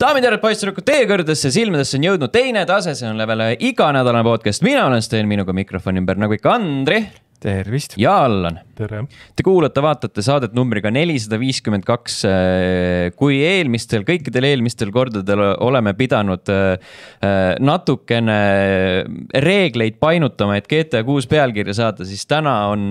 daamid ja härrad, poisssüdrukud, teie kõrgedesse silmadesse on jõudnud teine tase, see on level iganädalane podcast, mina olen Sten, minuga mikrofoni ümber nagu ikka Andri tervist! ja Allan! Te kuulate-vaatate saadet numbriga nelisada viiskümmend kaks. Äh, kui eelmistel, kõikidel eelmistel kordadel oleme pidanud äh, äh, natukene reegleid painutama, et GTA kuus pealkirja saada, siis täna on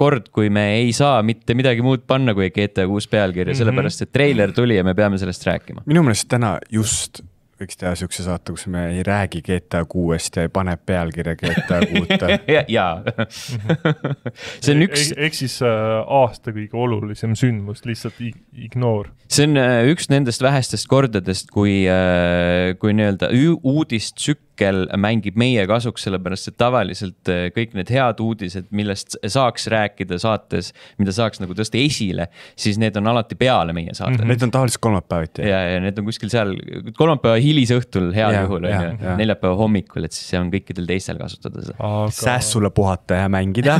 kord, kui me ei saa mitte midagi muud panna kui GTA kuus pealkirja mm, -hmm. sellepärast et treiler tuli ja me peame sellest rääkima. minu meelest täna just võiks teha siukse saate, kus me ei räägi GTA kuuest ja ei pane pealkirja GTA kuute jaa. Mhm. see on e-, üks. ehk siis äh, aasta kõige olulisem sündmus, lihtsalt ignore. see on äh, üks nendest vähestest kordadest, kui äh,, kui nii-öelda uudistsükkel mängib meie kasuks, sellepärast et tavaliselt äh, kõik need head uudised, millest saaks rääkida saates, mida saaks nagu tõsta esile, siis need on alati peale meie saate mm. -hmm. Need on tavaliselt kolmapäeviti. ja, ja need on kuskil seal kolmapäeva hiljem hilisõhtul heal juhul on ju, neljapäeva hommikul, et siis see on kõikidel teistel kasutada seda Aga.... sässule puhata ja mängida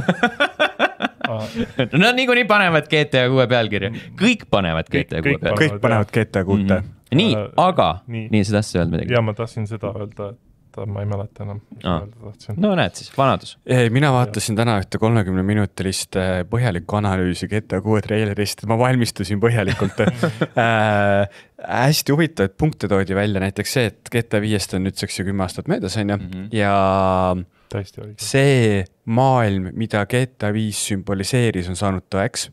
no niikuinii panevad GTA kuue pealkirja, kõik panevad GTA kuue pealkirja. kõik panevad GTA kuute mm. -hmm. nii, aga, nii, nii, sa tahtsid öelda midagi? ja ma tahtsin seda öelda, et vaadata, ma ei mäleta enam, mis ma öelda tahtsin. no näed siis, vanadus. ei, mina vaatasin ja. täna ühte kolmekümneminutilist äh, põhjalikku analüüsi GTA kuue treilerist, ma valmistusin põhjalikult äh,. hästi huvitavaid punkte toodi välja, näiteks see, et GTA viiest on nüüdseks ju kümme aastat möödas, on ju, mhm. ja täiesti õige. see maailm, mida GTA viis sümboliseeris, on saanud tõeks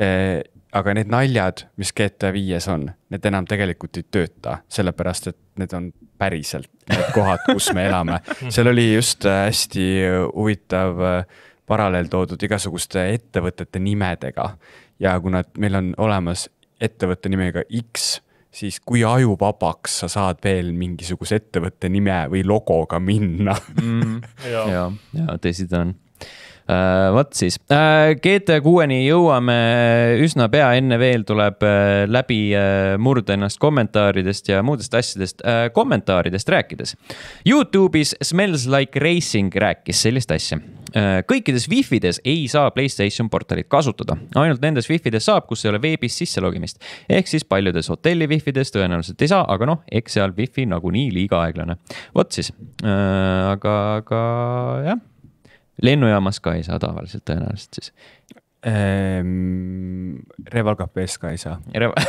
äh, aga need naljad, mis GTA viies on, need enam tegelikult ei tööta, sellepärast et need on päriselt need kohad, kus me elame. seal oli just äh, hästi huvitav äh, paralleel toodud igasuguste ettevõtete nimedega. ja kuna meil on olemas ettevõtte nimega X, siis kui ajuvabaks sa saad veel mingisuguse ettevõtte nime või logoga minna mm,. ja, ja, ja tõsi ta on Äh, vot siis, äh, GT kuueni jõuame üsna pea, enne veel tuleb äh, läbi murda ennast kommentaaridest ja muudest asjadest. kommentaaridest rääkides, Youtube'is Smells Like Racing rääkis sellist asja. kõikides wifides ei saa Playstation portalit kasutada, ainult nendes wifides saab, kus ei ole veebis sisse logimist. ehk siis paljudes hotelli wifides tõenäoliselt ei saa, aga noh, eks seal wifi nagunii liiga aeglane. vot siis, aga, aga jah lennujaamas ka ei saa tavaliselt tõenäoliselt siis ehm,. Revalgapi ees ka ei saa Reva...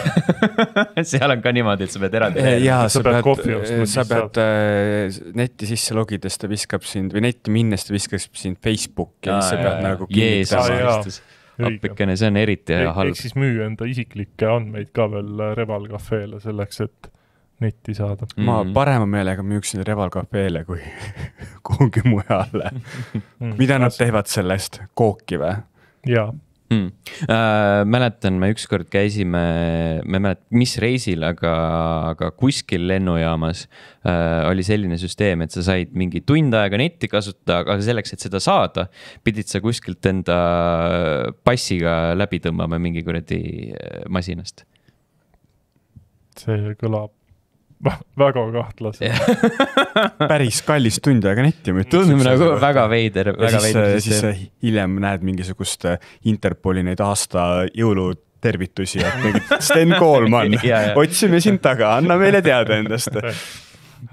seal on ka niimoodi, et sa pead eraldi ehm,. jaa, sa pead, sa pead, pead eh, eh, netti sisse logides ta viskab sind või netti minnes ta viskab sind Facebooki ja siis sa pead nagu kinnitama appikene, see on eriti hea halb. ehk siis müü enda isiklikke andmeid ka veel äh, Reval Cafe'le selleks, et netti saada mm. -hmm. ma parema meelega müüksin Reval Cafe'le kui kuhugi mujale mm.. mida nad teevad sellest, kooki või? jaa mm.. Äh, mäletan, me ükskord käisime, ma ei mäleta, mis reisil, aga, aga kuskil lennujaamas äh, oli selline süsteem, et sa said mingi tund aega netti kasutada, aga selleks, et seda saada, pidid sa kuskilt enda passiga läbi tõmbama mingi kuradi äh, masinast. see kõlab väga kahtlase päris kallis tund aega nettima. tundub nagu väga veider, väga veider. ja siis, siis äh, hiljem näed mingisugust äh, Interpoli neid aasta jõulud tervitusi, et mingid Sten Koolman otsime sind taga, anna meile teada endast äh,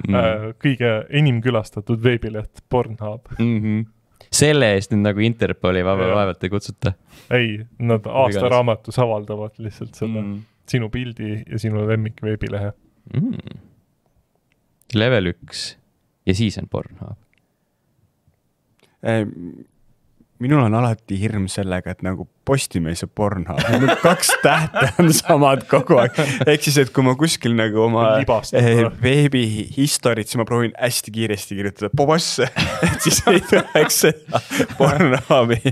mm.. kõige enim külastatud veebileht Pornhub mm. -hmm. selle eest nüüd nagu Interpoli vaba vaevalt ei kutsuta. ei, nad aastaraamatus avaldavad lihtsalt selle mm. sinu pildi ja sinu lemmik veebilehe mm.. level üks ja siis on Pornhub minul on alati hirm sellega, et nagu Postimees ja Pornhub, need kaks tähte on samad kogu aeg. ehk siis, et kui ma kuskil nagu oma eh, veebi history't, siis ma proovin hästi kiiresti kirjutada, et siis ei tuleks seda Pornhubi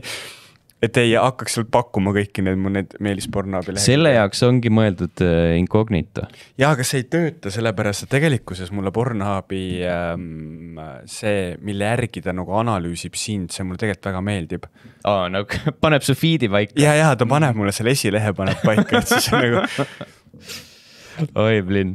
et ei hakkaks seal pakkuma kõiki need mu need Meelis Pornaabi leheküljed. selle jaoks ongi mõeldud äh, incognito. jaa, aga see ei tööta, sellepärast et tegelikkuses mulle Pornaabi ähm, see, mille järgi ta nagu analüüsib sind, see mulle tegelikult väga meeldib. aa, no paneb su feed'i paika. ja, ja ta paneb mulle selle esilehe paneb paika, et siis nagu oi, Blinn,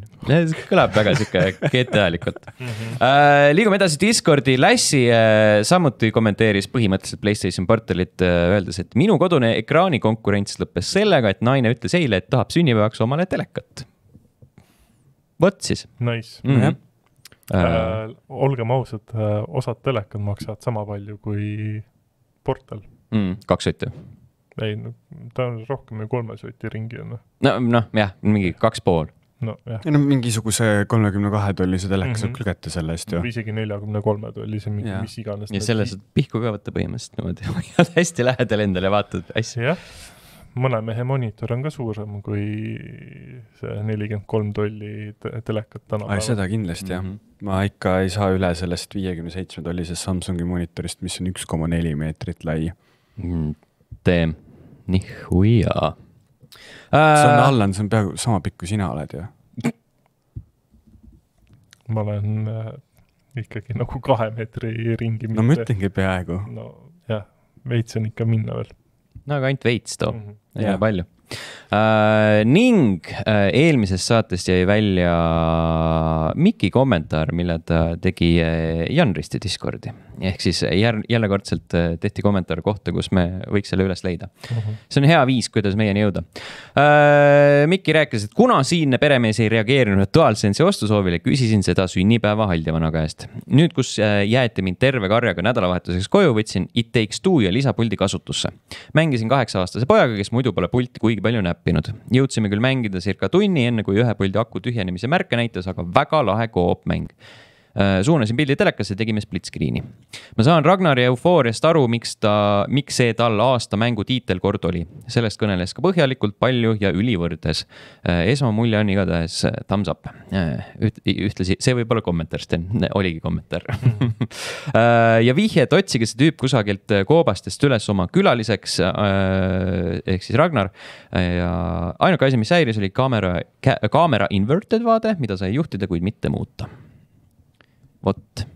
kõlab väga sihuke GTA-likult mm. -hmm. Uh, liigume edasi Discordi, Lassi uh, äh, samuti kommenteeris põhimõtteliselt Playstation portalit uh,, öeldes, et minu kodune ekraanikonkurents lõppes sellega, et naine ütles eile, et tahab sünnipäevaks omale telekat. vot siis. Nice mm. -hmm. Uh, olgem ausad, osad telekad maksavad sama palju kui portal mm,. kaks sotti ei no,, ta on rohkem kui kolme soti ringi on. Noh. no noh, jah, mingi kaks pool. nojah. ei no mingisuguse kolmekümne kahe tollise teleka mm -hmm. saab küll kätte selle eest ju. või isegi neljakümne kolme tollise, mingi ja. mis iganes. ja selle saad pihku ka võtta põhimõtteliselt niimoodi hoiad hästi lähedal endale, vaatad hästi. jah, mõne mehe monitor on ka suurem kui see nelikümmend kolm tolli telekat tänapäeval. seda kindlasti mm -hmm. jah, mhm. ma ikka ei saa üle sellest viiekümne seitsme tollisest Samsungi monitorist, mis on üks koma neli meetrit lai mm. -hmm tee. nihuia äh.... see on äh, Allan, see on peaaegu sama pikk, kui sina oled ju. ma olen äh, ikkagi nagu kahe meetri ringi. no ma ütlengi peaaegu. no jah, veits on ikka minna veel. no aga ainult veits too mm, -hmm. ei ole palju Uh, ning uh, äh, eelmisest saatest jäi välja Miki kommentaar, mille ta tegi Janristi Discordi ehk siis eh, järg, jällekordselt eh, tehti kommentaar kohta, kus me võiks selle üles leida uh. Mhm. -huh. see on hea viis, kuidas meieni jõuda äh,. Mikki rääkis, et kuna siinne peremees ei reageerinud dualsense'i ostusoovile, küsisin seda sünnipäeva haldjavana käest. nüüd, kus äh, jäeti mind terve karjaga nädalavahetuseks koju, võtsin It Takes Two ja lisapuldi kasutusse. mängisin kaheksa-aastase pojaga, kes muidu pole pulti kuigi palju näppinud. jõudsime küll mängida circa tunni, enne kui ühe puldi aku tühjenemise märke näitas, aga väga lahe koop mäng Äh, suunasin pildi telekasse, tegime split screen'i. ma saan Ragnari eufooriast aru, miks ta, miks see tal aasta mängu tiitel kord oli. sellest kõneles ka põhjalikult, palju ja ülivõrdes. Äh, esmamulje on igatahes äh, thumbs up. Üht-, ühtlasi, see võib olla kommentaar, Sten, oligi kommentaar ja vihje, et otsige see tüüp kusagilt koobastest üles oma külaliseks, ehk siis Ragnar. ja ainuke asi, mis häiris, oli kaamera, kaamera inverted vaade, mida sai juhtida, kuid mitte muuta vot.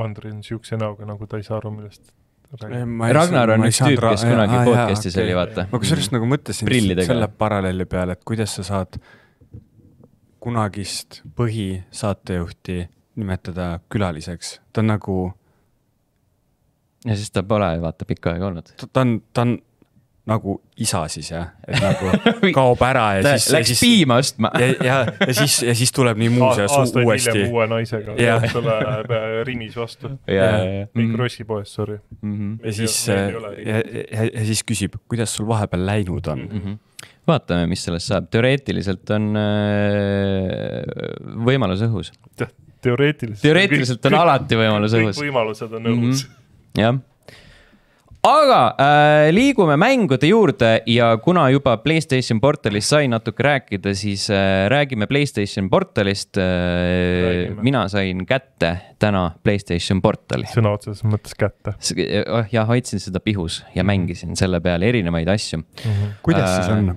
Andri on siukse näoga, nagu ta ei saa aru, millest Ragnar on üks tüüp, kes kunagi ah, podcast'is okay. oli, vaata. ma kusjuures nagu mõtlesin selle paralleeli peale, et kuidas sa saad kunagist põhisaatejuhti nimetada külaliseks, ta on nagu. ja siis ta pole vaata pikka aega olnud. ta on, ta on nagu isa siis jah, et nagu kaob ära ja siis. Läks siis, piima ostma. ja, ja, ja siis, ja siis tuleb nii muuseas uuesti. uue naisega selle Rimis vastu. kõik mhm. Rossi poest, sorry mm. -hmm. ja siis, ja, ja, ja siis küsib, kuidas sul vahepeal läinud on mm. -hmm vaatame, mis sellest saab, teoreetiliselt on äh, võimalus õhus. teoreetiliselt. teoreetiliselt on, kõik, on alati võimalus kõik, õhus. kõik võimalused on õhus mm. -hmm jah aga äh, liigume mängude juurde ja kuna juba Playstation portalist sai natuke rääkida, siis äh, räägime Playstation portalist äh,. mina sain kätte täna Playstation portali. sõna otseses mõttes kätte. jah, hoidsin seda pihus ja mängisin selle peale erinevaid asju mm. -hmm. kuidas äh, siis on?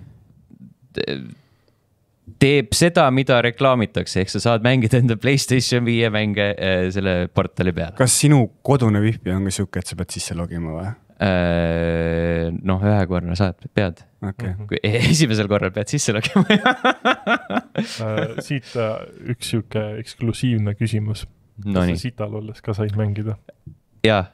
teeb seda, mida reklaamitakse, ehk sa saad mängida enda Playstation viie mänge äh, selle portali peal. kas sinu kodune vihvi on ka sihuke, et sa pead sisse logima või? Äh, noh, ühe korra saad, pead okay.. Mhm. kui e- esimesel korral pead sisse logima äh, siit äh, üks sihuke eksklusiivne küsimus no,. kas sa sital olles ka said mängida? jaa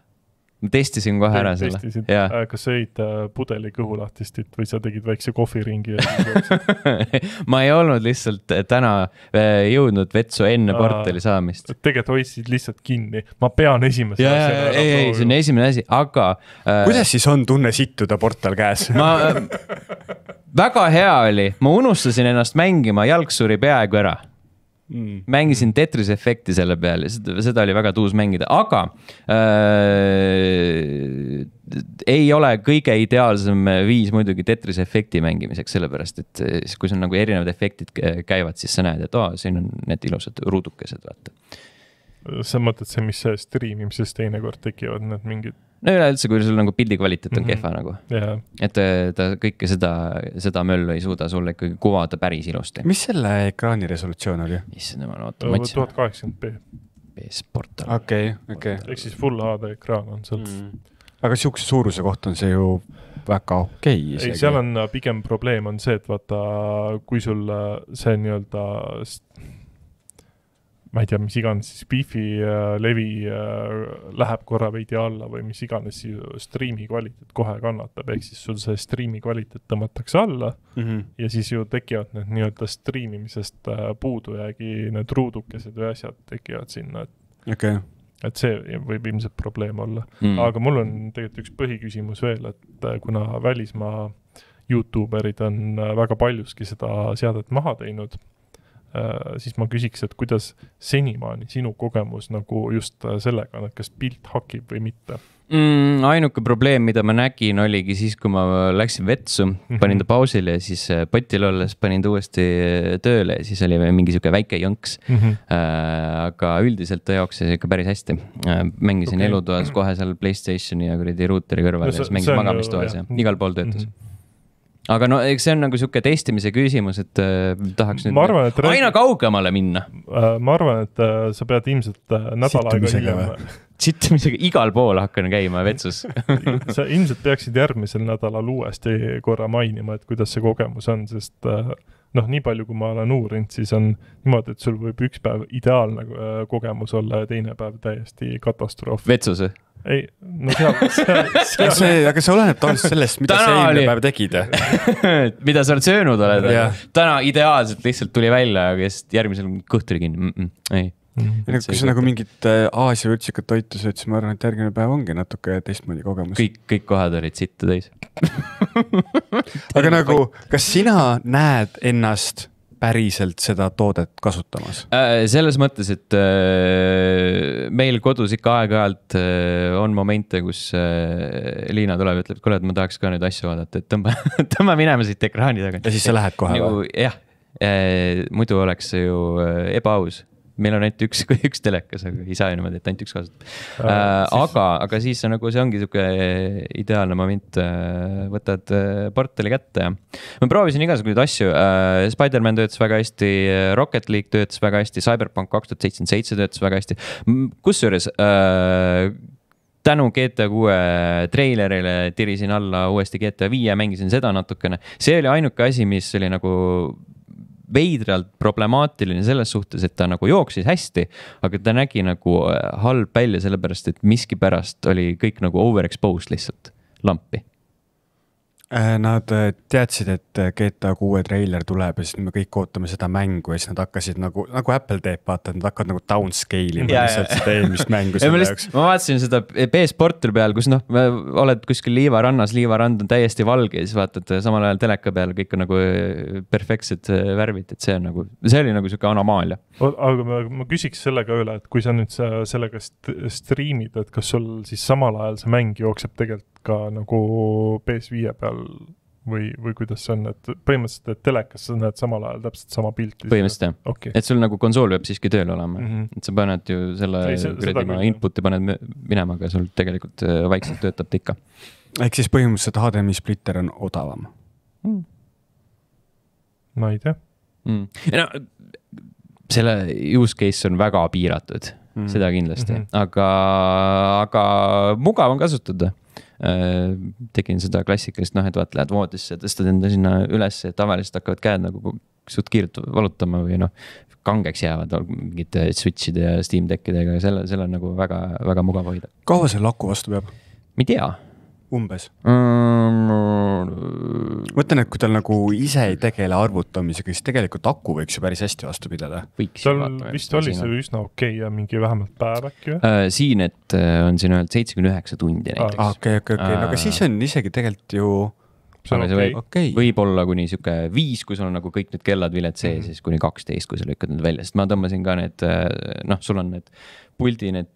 ma testisin kohe ära selle. Äh, kas sa jõid äh, pudeli kõhulahtistit või sa tegid väikse kohviringi ma ei olnud lihtsalt äh, täna äh, jõudnud vetsu enne Aa, portali saamist. tegelikult hoidsid lihtsalt kinni, ma pean esimese ja, asjana ära proovima. ei, see on esimene asi, aga äh,. kuidas siis on tunne sittuda portal käes ma äh, väga hea oli, ma unustasin ennast mängima, jalg suri peaaegu ära mm.. mängisin Tetris efekti selle peal ja seda, seda oli väga tuus mängida, aga äh, ei ole kõige ideaalsem viis muidugi Tetris efekti mängimiseks, sellepärast et äh, siis, kui sul nagu erinevad efektid äh, käivad, siis sa näed, et aa oh,, siin on need ilusad ruudukesed, vaata sa mõtled see, mis striimimises teinekord tekivad need mingid? no üleüldse, kui sul nagu pildi kvaliteet on mm -hmm. kehva nagu yeah.. et äh, ta kõike seda, seda möllu ei suuda sulle ikkagi kuvada päris ilusti. mis selle ekraani resolutsioon oli? issand jumal, oota, ma otsin. Äh, tuhat kaheksakümmend B. B-sport. okei, okei. ehk siis full HD ekraan on seal mm.. aga sihukese suuruse kohta on see ju väga okei okay isegi. ei, seal on äh, pigem probleem on see, et vaata, kui sul see nii-öelda ma ei tea, mis iganes siis Wi-Fi äh, levi äh, läheb korra veidi alla või mis iganes, siis striimi kvaliteet kohe kannatab, ehk siis sul see striimi kvaliteet tõmmatakse alla mm -hmm. ja siis ju tekivad need nii-öelda striimimisest äh, puudujäägi, need ruudukesed või asjad tekivad sinna, et okay. et see võib ilmselt probleem olla mm., aga mul on tegelikult üks põhiküsimus veel, et äh, kuna välismaa Youtuberid on äh, väga paljuski seda seadet maha teinud Äh, siis ma küsiks, et kuidas senimaani sinu kogemus nagu just äh, sellega on, et kas pilt hakib või mitte mm,? ainuke probleem, mida ma nägin, oligi siis, kui ma läksin vetsu, panin ta mhm. pausile ja siis äh, potil olles panin ta uuesti tööle ja siis oli mingi sihuke väike jõnks mm. -hmm. Äh, aga üldiselt ta jooksis ikka päris hästi. mängisin okay. elutoas kohe seal Playstationi ja kuradi ruuteri kõrval no, ja siis mängisin magamistoas ja igal pool töötas mm. -hmm aga no eks see on nagu sihuke testimise küsimus, et äh, tahaks nüüd arvan, et aina kaugemale minna äh,. ma arvan, et äh, sa pead ilmselt äh, nädal aega hiljem. sittamisega igal pool hakkan käima vetsus sa ilmselt peaksid järgmisel nädalal uuesti korra mainima, et kuidas see kogemus on, sest äh, noh, nii palju, kui ma olen uurinud, siis on niimoodi, et sul võib üks päev ideaalne äh, kogemus olla ja teine päev täiesti katastroof. vetsus või? ei, no seal, seal, seal. see, aga see oleneb tavaliselt sellest, mida sa eelmine päev tegid mida sa oled söönud, oled yeah.. täna ideaalselt lihtsalt tuli välja, aga siis järgmisel kõht oli kinni mm, -mm, ei mm.. kui sa nagu mingit äh, Aasia vürtsikat toitu sööd, siis ma arvan, et järgmine päev ongi natuke teistmoodi kogemus. kõik, kõik kohad olid sitta täis aga nagu, kas sina näed ennast päriselt seda toodet kasutamas? Äh, selles mõttes, et äh, meil kodus ikka aeg-ajalt äh, on momente, kus Liina tuleb ja ütleb, et kuule, et ma tahaks ka neid asju vaadata, et tõmba, tõmba minema siit ekraani tagant. ja siis sa lähed kohe nagu, või? jah, muidu oleks see ju ebaaus meil on ainult üks, üks telekas, aga ei saa ju niimoodi, et ainult üks kasutab äh,. aga, aga siis on nagu see ongi sihuke ideaalne moment, äh, võtad äh, portfelli kätte ja. ma proovisin igasuguseid asju äh,, Spider-man töötas väga hästi, Rocket League töötas väga hästi, Cyberpunk kaks tuhat seitsekümmend seitse töötas väga hästi. kusjuures äh, tänu GTA kuue treilerile tirisin alla uuesti GTA viie, mängisin seda natukene. see oli ainuke asi, mis oli nagu veidralt problemaatiline selles suhtes, et ta nagu jooksis hästi, aga ta nägi nagu äh, halb välja, sellepärast et miskipärast oli kõik nagu overexposed lihtsalt lampi Äh, nad äh, teadsid, et äh, GTA kuue treiler tuleb ja siis me kõik ootame seda mängu ja siis nad hakkasid nagu, nagu Apple teeb, vaata, nad hakkavad nagu downscale ima lihtsalt seda eelmist mängu selle jaoks. ma vaatasin seda B-sportri peal, kus noh, oled kuskil liivarannas, liivarand on täiesti valge ja siis vaatad samal ajal teleka peal kõik on nagu perfektsed värvid, et see on nagu, see oli nagu sihuke anomaalia. aga ma, ma küsiks sellega üle, et kui sa nüüd sa sellega st stream'id, et kas sul siis samal ajal see mäng jookseb tegelikult ka nagu PS5-e peal või, või kuidas see on, et põhimõtteliselt, et telekas sa näed samal ajal täpselt sama pilti? põhimõtteliselt jah okay., et sul nagu konsool peab siiski tööl olema mm, -hmm. et sa paned ju selle kuradi oma input'i paned minema, aga sul tegelikult äh, vaikselt töötab ta ikka. ehk siis põhimõtteliselt HDMI splitter on odavam mm.? ma ei tea mm.. no selle use case on väga piiratud mm., seda kindlasti mm, -hmm. aga, aga mugav on kasutada Äh, tegin seda klassikalist, noh, et vaata, lähed voodisse, tõstad enda sinna üles, tavaliselt hakkavad käed nagu suht kiirelt valutama või noh, kangeks jäävad mingite switch'ide ja Steam Deckidega ja selle, selle on nagu väga, väga mugav hoida. kaua selle aku vastu peab? ma ei tea umbes mm.? Ehm, ma ütlen, et kui tal nagu ise ei tegele arvutamisega, siis tegelikult aku võiks ju päris hästi vastu pidada. tal vist oli see üsna okei okay, ja mingi vähemalt päev äkki või uh,? Äh, siin, et äh, on siin öeldud seitsekümmend üheksa tundi ah, näiteks. Ah, okei, okei, okei, no aga äh. siis on isegi tegelikult ju aga see võib okay., võib-olla kuni sihuke viis, kui sul on nagu kõik need kellad, viled sees mm, -hmm. siis kuni kaksteist, kui sa lükkad need välja, sest ma tõmbasin ka need, noh, sul on need puldi need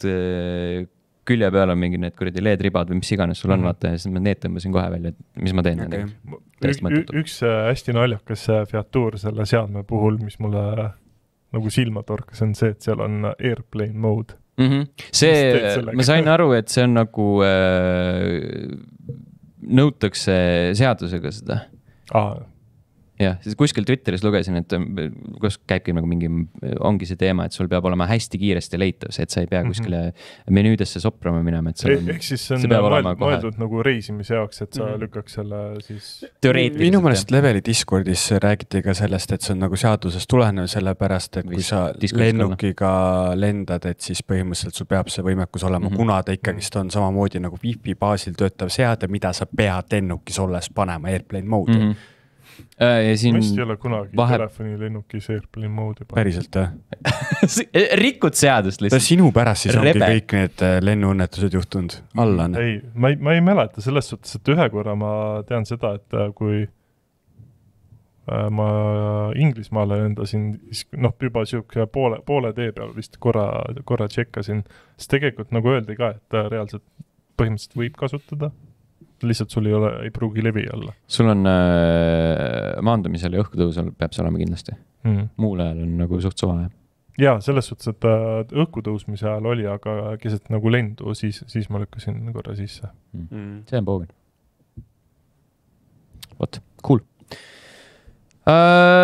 külje peal on mingi need kuradi LED-ribad või mis iganes sul on mm, -hmm. vaata ja siis ma need tõmbasin kohe välja, et mis ma teen okay. nendega. üks äh, hästi naljakas äh, featuur selle seadme puhul, mis mulle äh, nagu silma torkas, on see, et seal on airplane mode mm. -hmm. see, ma sain aru, et see on nagu äh,, nõutakse seadusega seda ah jah, siis kuskil Twitteris lugesin, et ähm, kus käibki nagu mingi, ongi see teema, et sul peab olema hästi kiiresti leitav, see, et sa ei pea mhm. kuskile mm -hmm. menüüdesse soprama minema, et sul on. Eh, ehk siis see on mõeldud, mõeldud nagu reisimise jaoks, et sa mm -hmm. lükkaks selle siis. minu meelest leveli Discordis räägiti ka sellest, et see on nagu seadusest tulenev, sellepärast et Vist, kui sa Discordis noh. lennukiga lendad, et siis põhimõtteliselt sul peab see võimekus olema mm, -hmm. kuna ta ikkagist on samamoodi nagu wifi baasil töötav seade, mida sa pead lennukis olles panema airplane mode'i mm. -hmm Äh, ja siin. vist ei ole kunagi vahe... telefoni lennukis airplane mode'i pannud. päriselt või eh, rikud seadust lihtsalt. sinu pärast siis Rebe. ongi kõik need äh, lennuõnnetused juhtunud, Allan. ei, ma ei, ma ei mäleta selles suhtes, et ühe korra ma tean seda, et äh, kui ma Inglismaale lendasin, siis noh, juba sihuke poole, poole tee peal vist korra, korra tšekkasin, siis tegelikult nagu öeldi ka, et reaalselt põhimõtteliselt võib kasutada lihtsalt sul ei ole, ei pruugi levi olla. sul on äh, maandumisel ja õhkutõusul peab see olema kindlasti mm. -hmm. muul ajal on nagu suht suva, jah jaa, selles suhtes, et äh, õhku tõusmise ajal oli, aga keset nagu lendu, siis, siis ma lükkasin korra sisse mm.. mm. see on poogel. vot, cool äh,.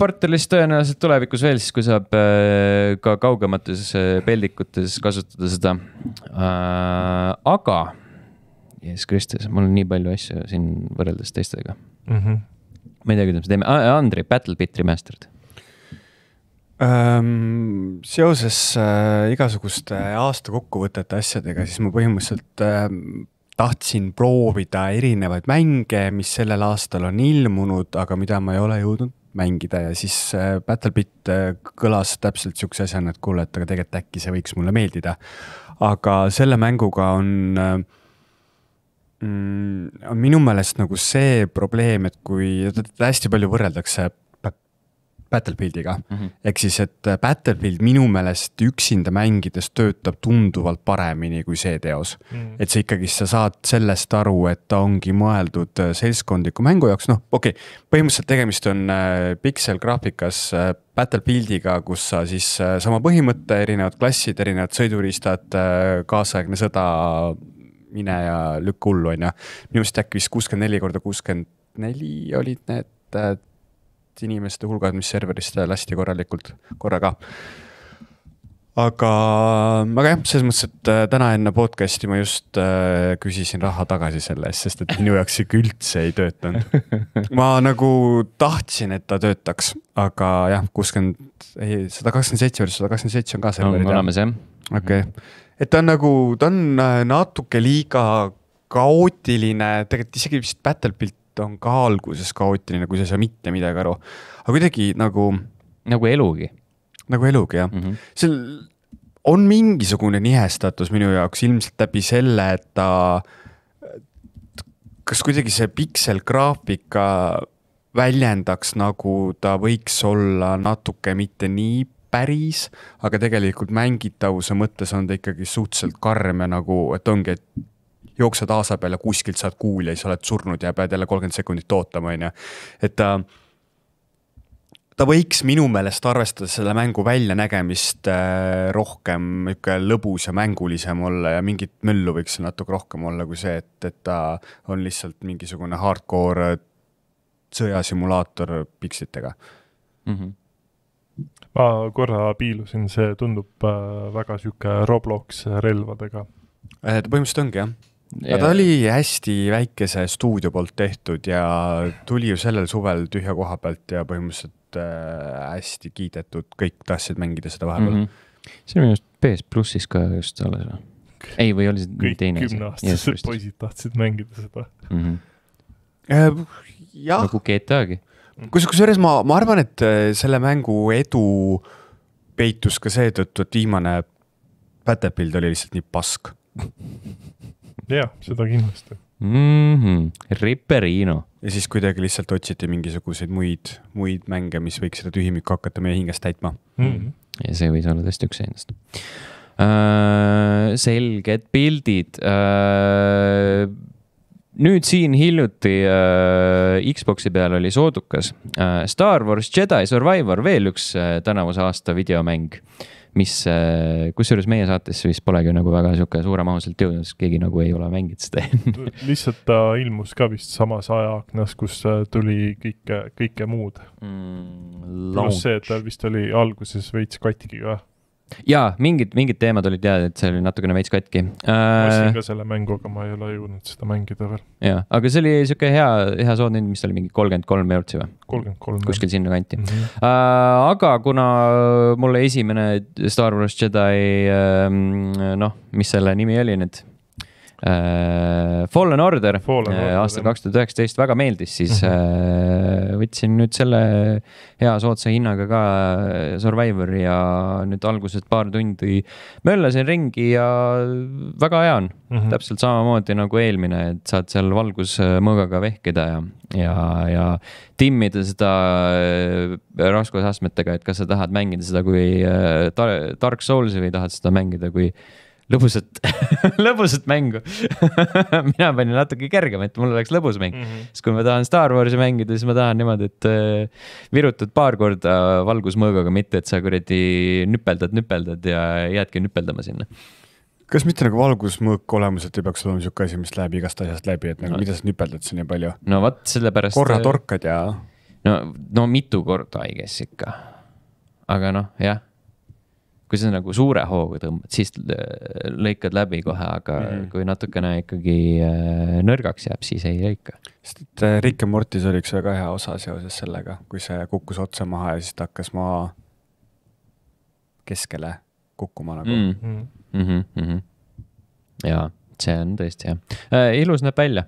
Portalis tõenäoliselt tulevikus veel siis, kui saab äh, ka kaugemates äh, peldikutes kasutada seda äh,, aga Jeesus Kristus, mul on nii palju asju siin võrreldes teistega mm. -hmm. ma ei tea, kuidas me teeme, Andri, Battlebit Remastered ähm,. seoses äh, igasuguste aastakokkuvõtete asjadega, siis ma põhimõtteliselt äh, tahtsin proovida erinevaid mänge, mis sellel aastal on ilmunud, aga mida ma ei ole jõudnud mängida ja siis äh, Battlebit äh, kõlas täpselt sihukese asjana, et kuule, et aga tegelikult äkki see võiks mulle meeldida. aga selle mänguga on äh, mm,? minu meelest nagu see probleem, et kui hästi palju võrreldakse Battlefieldiga mm -hmm.. ehk siis, et äh, Battlefield minu meelest üksinda mängides töötab tunduvalt paremini kui see teos mm. -hmm. et sa ikkagi, sa saad sellest aru, et ta ongi mõeldud äh, seltskondliku mängu jaoks, noh, okei okay,, põhimõtteliselt tegemist on äh, pikselgraafikas Battlefieldiga, kus sa siis sama põhimõte, erinevad klassid, erinevad sõiduriistad, kaasaegne sõda mine ja lükka hullu, on ju. minu arust äkki vist kuuskümmend neli korda kuuskümmend neli olid need äh, inimeste hulgad, mis serverist äh, lasti korralikult korraga aga, aga jah, selles mõttes, et äh, täna enne podcast'i ma just äh, küsisin raha tagasi selle eest, sest et minu jaoks ikka üldse ei töötanud. ma nagu tahtsin, et ta töötaks, aga jah, kuuskümmend, ei, sada kakskümmend seitse versus sada kakskümmend seitse on ka serverid no,. okei okay et ta on nagu, ta on äh, natuke liiga kaootiline, tegelikult isegi vist Battlefield on ka alguses kaootiline, kui sa ei saa mitte midagi aru. aga kuidagi nagu. nagu elugi. nagu elugi, jah mm. -hmm. seal on mingisugune nihestatus minu jaoks ilmselt läbi selle, et ta, kas kuidagi see pikselgraafika väljendaks, nagu ta võiks olla natuke mitte nii päris, aga tegelikult mängitavuse mõttes on ta ikkagi suhteliselt karm ja nagu, et ongi, et jooksed aasa peal ja kuskilt saad kuulja, siis oled surnud ja pead jälle kolmkümmend sekundit ootama, on ju. et ta, äh, ta võiks minu meelest, arvestades selle mängu väljanägemist, äh, rohkem niisugune lõbus ja mängulisem olla ja mingit möllu võiks seal natuke rohkem olla kui see, et, et ta on lihtsalt mingisugune hardcore sõjasimulaator pikslitega mm. -hmm ma korra piilusin, see tundub äh, väga sihuke Roblox relvadega. ta äh, põhimõtteliselt ongi jah ja ta oli hästi väikese stuudio poolt tehtud ja tuli ju sellel suvel tühja koha pealt ja põhimõtteliselt äh, hästi kiidetud, kõik tahtsid mängida seda vahepeal mm. -hmm. see on minu arust PS plussis ka just alles või? ei, või oli see kõik teine? kümneaastased poisid tahtsid mängida seda mm. -hmm. Äh, ja, nagu GTA-gi kus, kusjuures ma, ma arvan, et äh, selle mängu edu peitus ka seetõttu, et viimane Battlefield oli lihtsalt nii pask jah, seda kindlasti mm. -hmm. Ripperino. ja siis kuidagi lihtsalt otsiti mingisuguseid muid, muid mänge, mis võiks seda tühimikku hakata meie hinges täitma mm. -hmm. ja see võis olla tõesti üks nendest uh,. Äh, selged pildid uh, nüüd siin hiljuti äh, Xbox'i peal oli soodukas äh, Star Wars Jedi Survivor, veel üks äh, tänavuse aasta videomäng, mis äh,, kusjuures meie saates vist polegi nagu väga sihuke suuremahuliselt jõudnud, sest keegi nagu ei ole mänginud seda enne lihtsalt ta ilmus ka vist samas ajaaknas, kus äh, tuli kõike, kõike muud mm,. pluss see, et tal vist oli alguses veits katki ka jaa, mingid, mingid teemad olid jaa, et see oli natukene veits katki äh.... ma ostsin äh, ka selle mängu, aga ma ei ole jõudnud seda mängida veel. jaa, aga see oli sihuke hea, hea soodne, mis oli mingi kolmkümmend kolm eurotsi või? kolmkümmend kolm. kuskil sinnakanti mm. -hmm. Äh, aga kuna mulle esimene Star Wars Jedi äh,, noh, mis selle nimi oli nüüd äh, Fallen Order, Fallen Order äh, aastal kaks tuhat üheksateist väga meeldis, siis mhm. äh, võtsin nüüd selle hea soodsa hinnaga ka äh, Survivori ja nüüd alguses paar tundi möllasin ringi ja väga hea on mm. -hmm. täpselt samamoodi nagu eelmine, et saad seal valgusmõõgaga äh, vehkida ja, ja, ja timmida seda raskusastmetega, et kas sa tahad mängida seda kui Dark Souls'i või tahad seda mängida kui äh, lõbusat lõbusat mängu mina panin natuke kergemat, mul oleks lõbus mäng mm. -hmm. sest kui ma tahan Star Warsi mängida, siis ma tahan niimoodi, et äh, virutad paar korda valgusmõõgaga, mitte et sa kuradi nüpeldad, nüpeldad ja jäädki nüpeldama sinna kas mitte nagu valgusmõõk olemuselt ei peaks olema niisugune asi, mis läheb igast asjast läbi, et nagu no. mida sa nüpeldad siin nii palju? no vot, sellepärast. korra äh, torkad ja. no, no mitu korda, I guess ikka. aga noh, jah kui sa nagu suure hooga tõmbad, siis äh, lõikad läbi kohe, aga mm -hmm. kui natukene ikkagi äh, nõrgaks jääb, siis ei lõika. sest et äh, Rick and Mortis oli üks väga hea osa seoses sellega, kui see kukkus otse maha ja siis ta hakkas maa keskele kukkuma nagu mm. -hmm. Mm -hmm. jaa, see on tõesti jah äh,, ilus näeb välja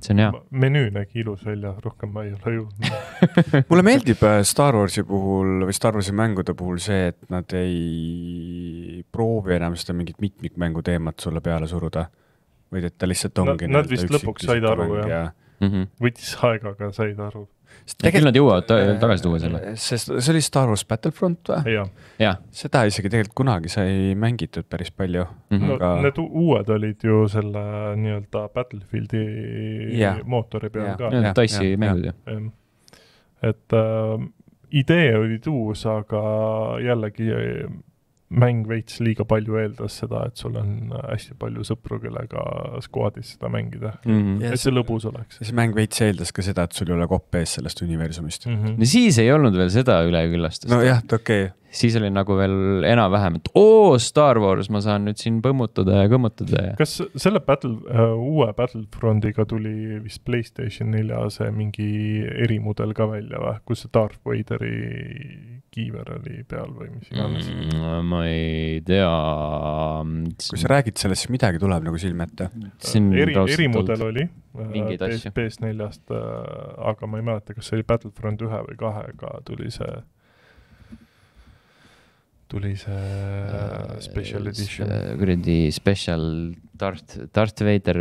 see on hea. menüü nägi ilus välja, rohkem ma ei ole jõudnud mulle meeldib äh, Star Warsi puhul või Star Warsi mängude puhul see, et nad ei proovi enam seda mingit mitmikmängu teemat sulle peale suruda. vaid et ta lihtsalt ongi. Nad vist lõpuks said aru jah ja. mm -hmm.. võttis aega, aga said aru küll nad jõuavad tagasi tuua selle. Äh, sest see oli Star Wars Battlefront või? seda isegi tegelikult kunagi sai mängitud päris palju mm. -hmm. No, aga... Need uued olid ju selle nii-öelda Battlefieldi ja. mootori peal ja. ka. Need DICE mängud ju. et äh, idee olid uus, aga jällegi mäng veits liiga palju eeldas seda, et sul on äh, hästi palju sõpru, kellega skuadis seda mängida mm. -hmm. et see lõbus oleks. see mäng veits eeldas ka seda, et sul ei ole kopp ees sellest universumist mm. -hmm. no siis ei olnud veel seda üleküllastust. nojah, okei okay siis oli nagu veel enam-vähem, et oo, Star Wars, ma saan nüüd siin põmmutada ja kõmmutada ja. kas selle Battle uh,, uue Battlefrontiga tuli vist Playstation nelja see mingi erimudel ka välja või, kus see Darth Vaderi kiiver oli peal või mis iganes mm,? ma ei tea. kui sa räägid sellest, siis midagi tuleb nagu silme ette. Äh, eri, erimudel oli äh, PS, PS4-st, aga ma ei mäleta, kas see oli Battlefront ühe või kahega tuli see tuli see äh, äh, special edition. kuradi special Darth, Darth Vader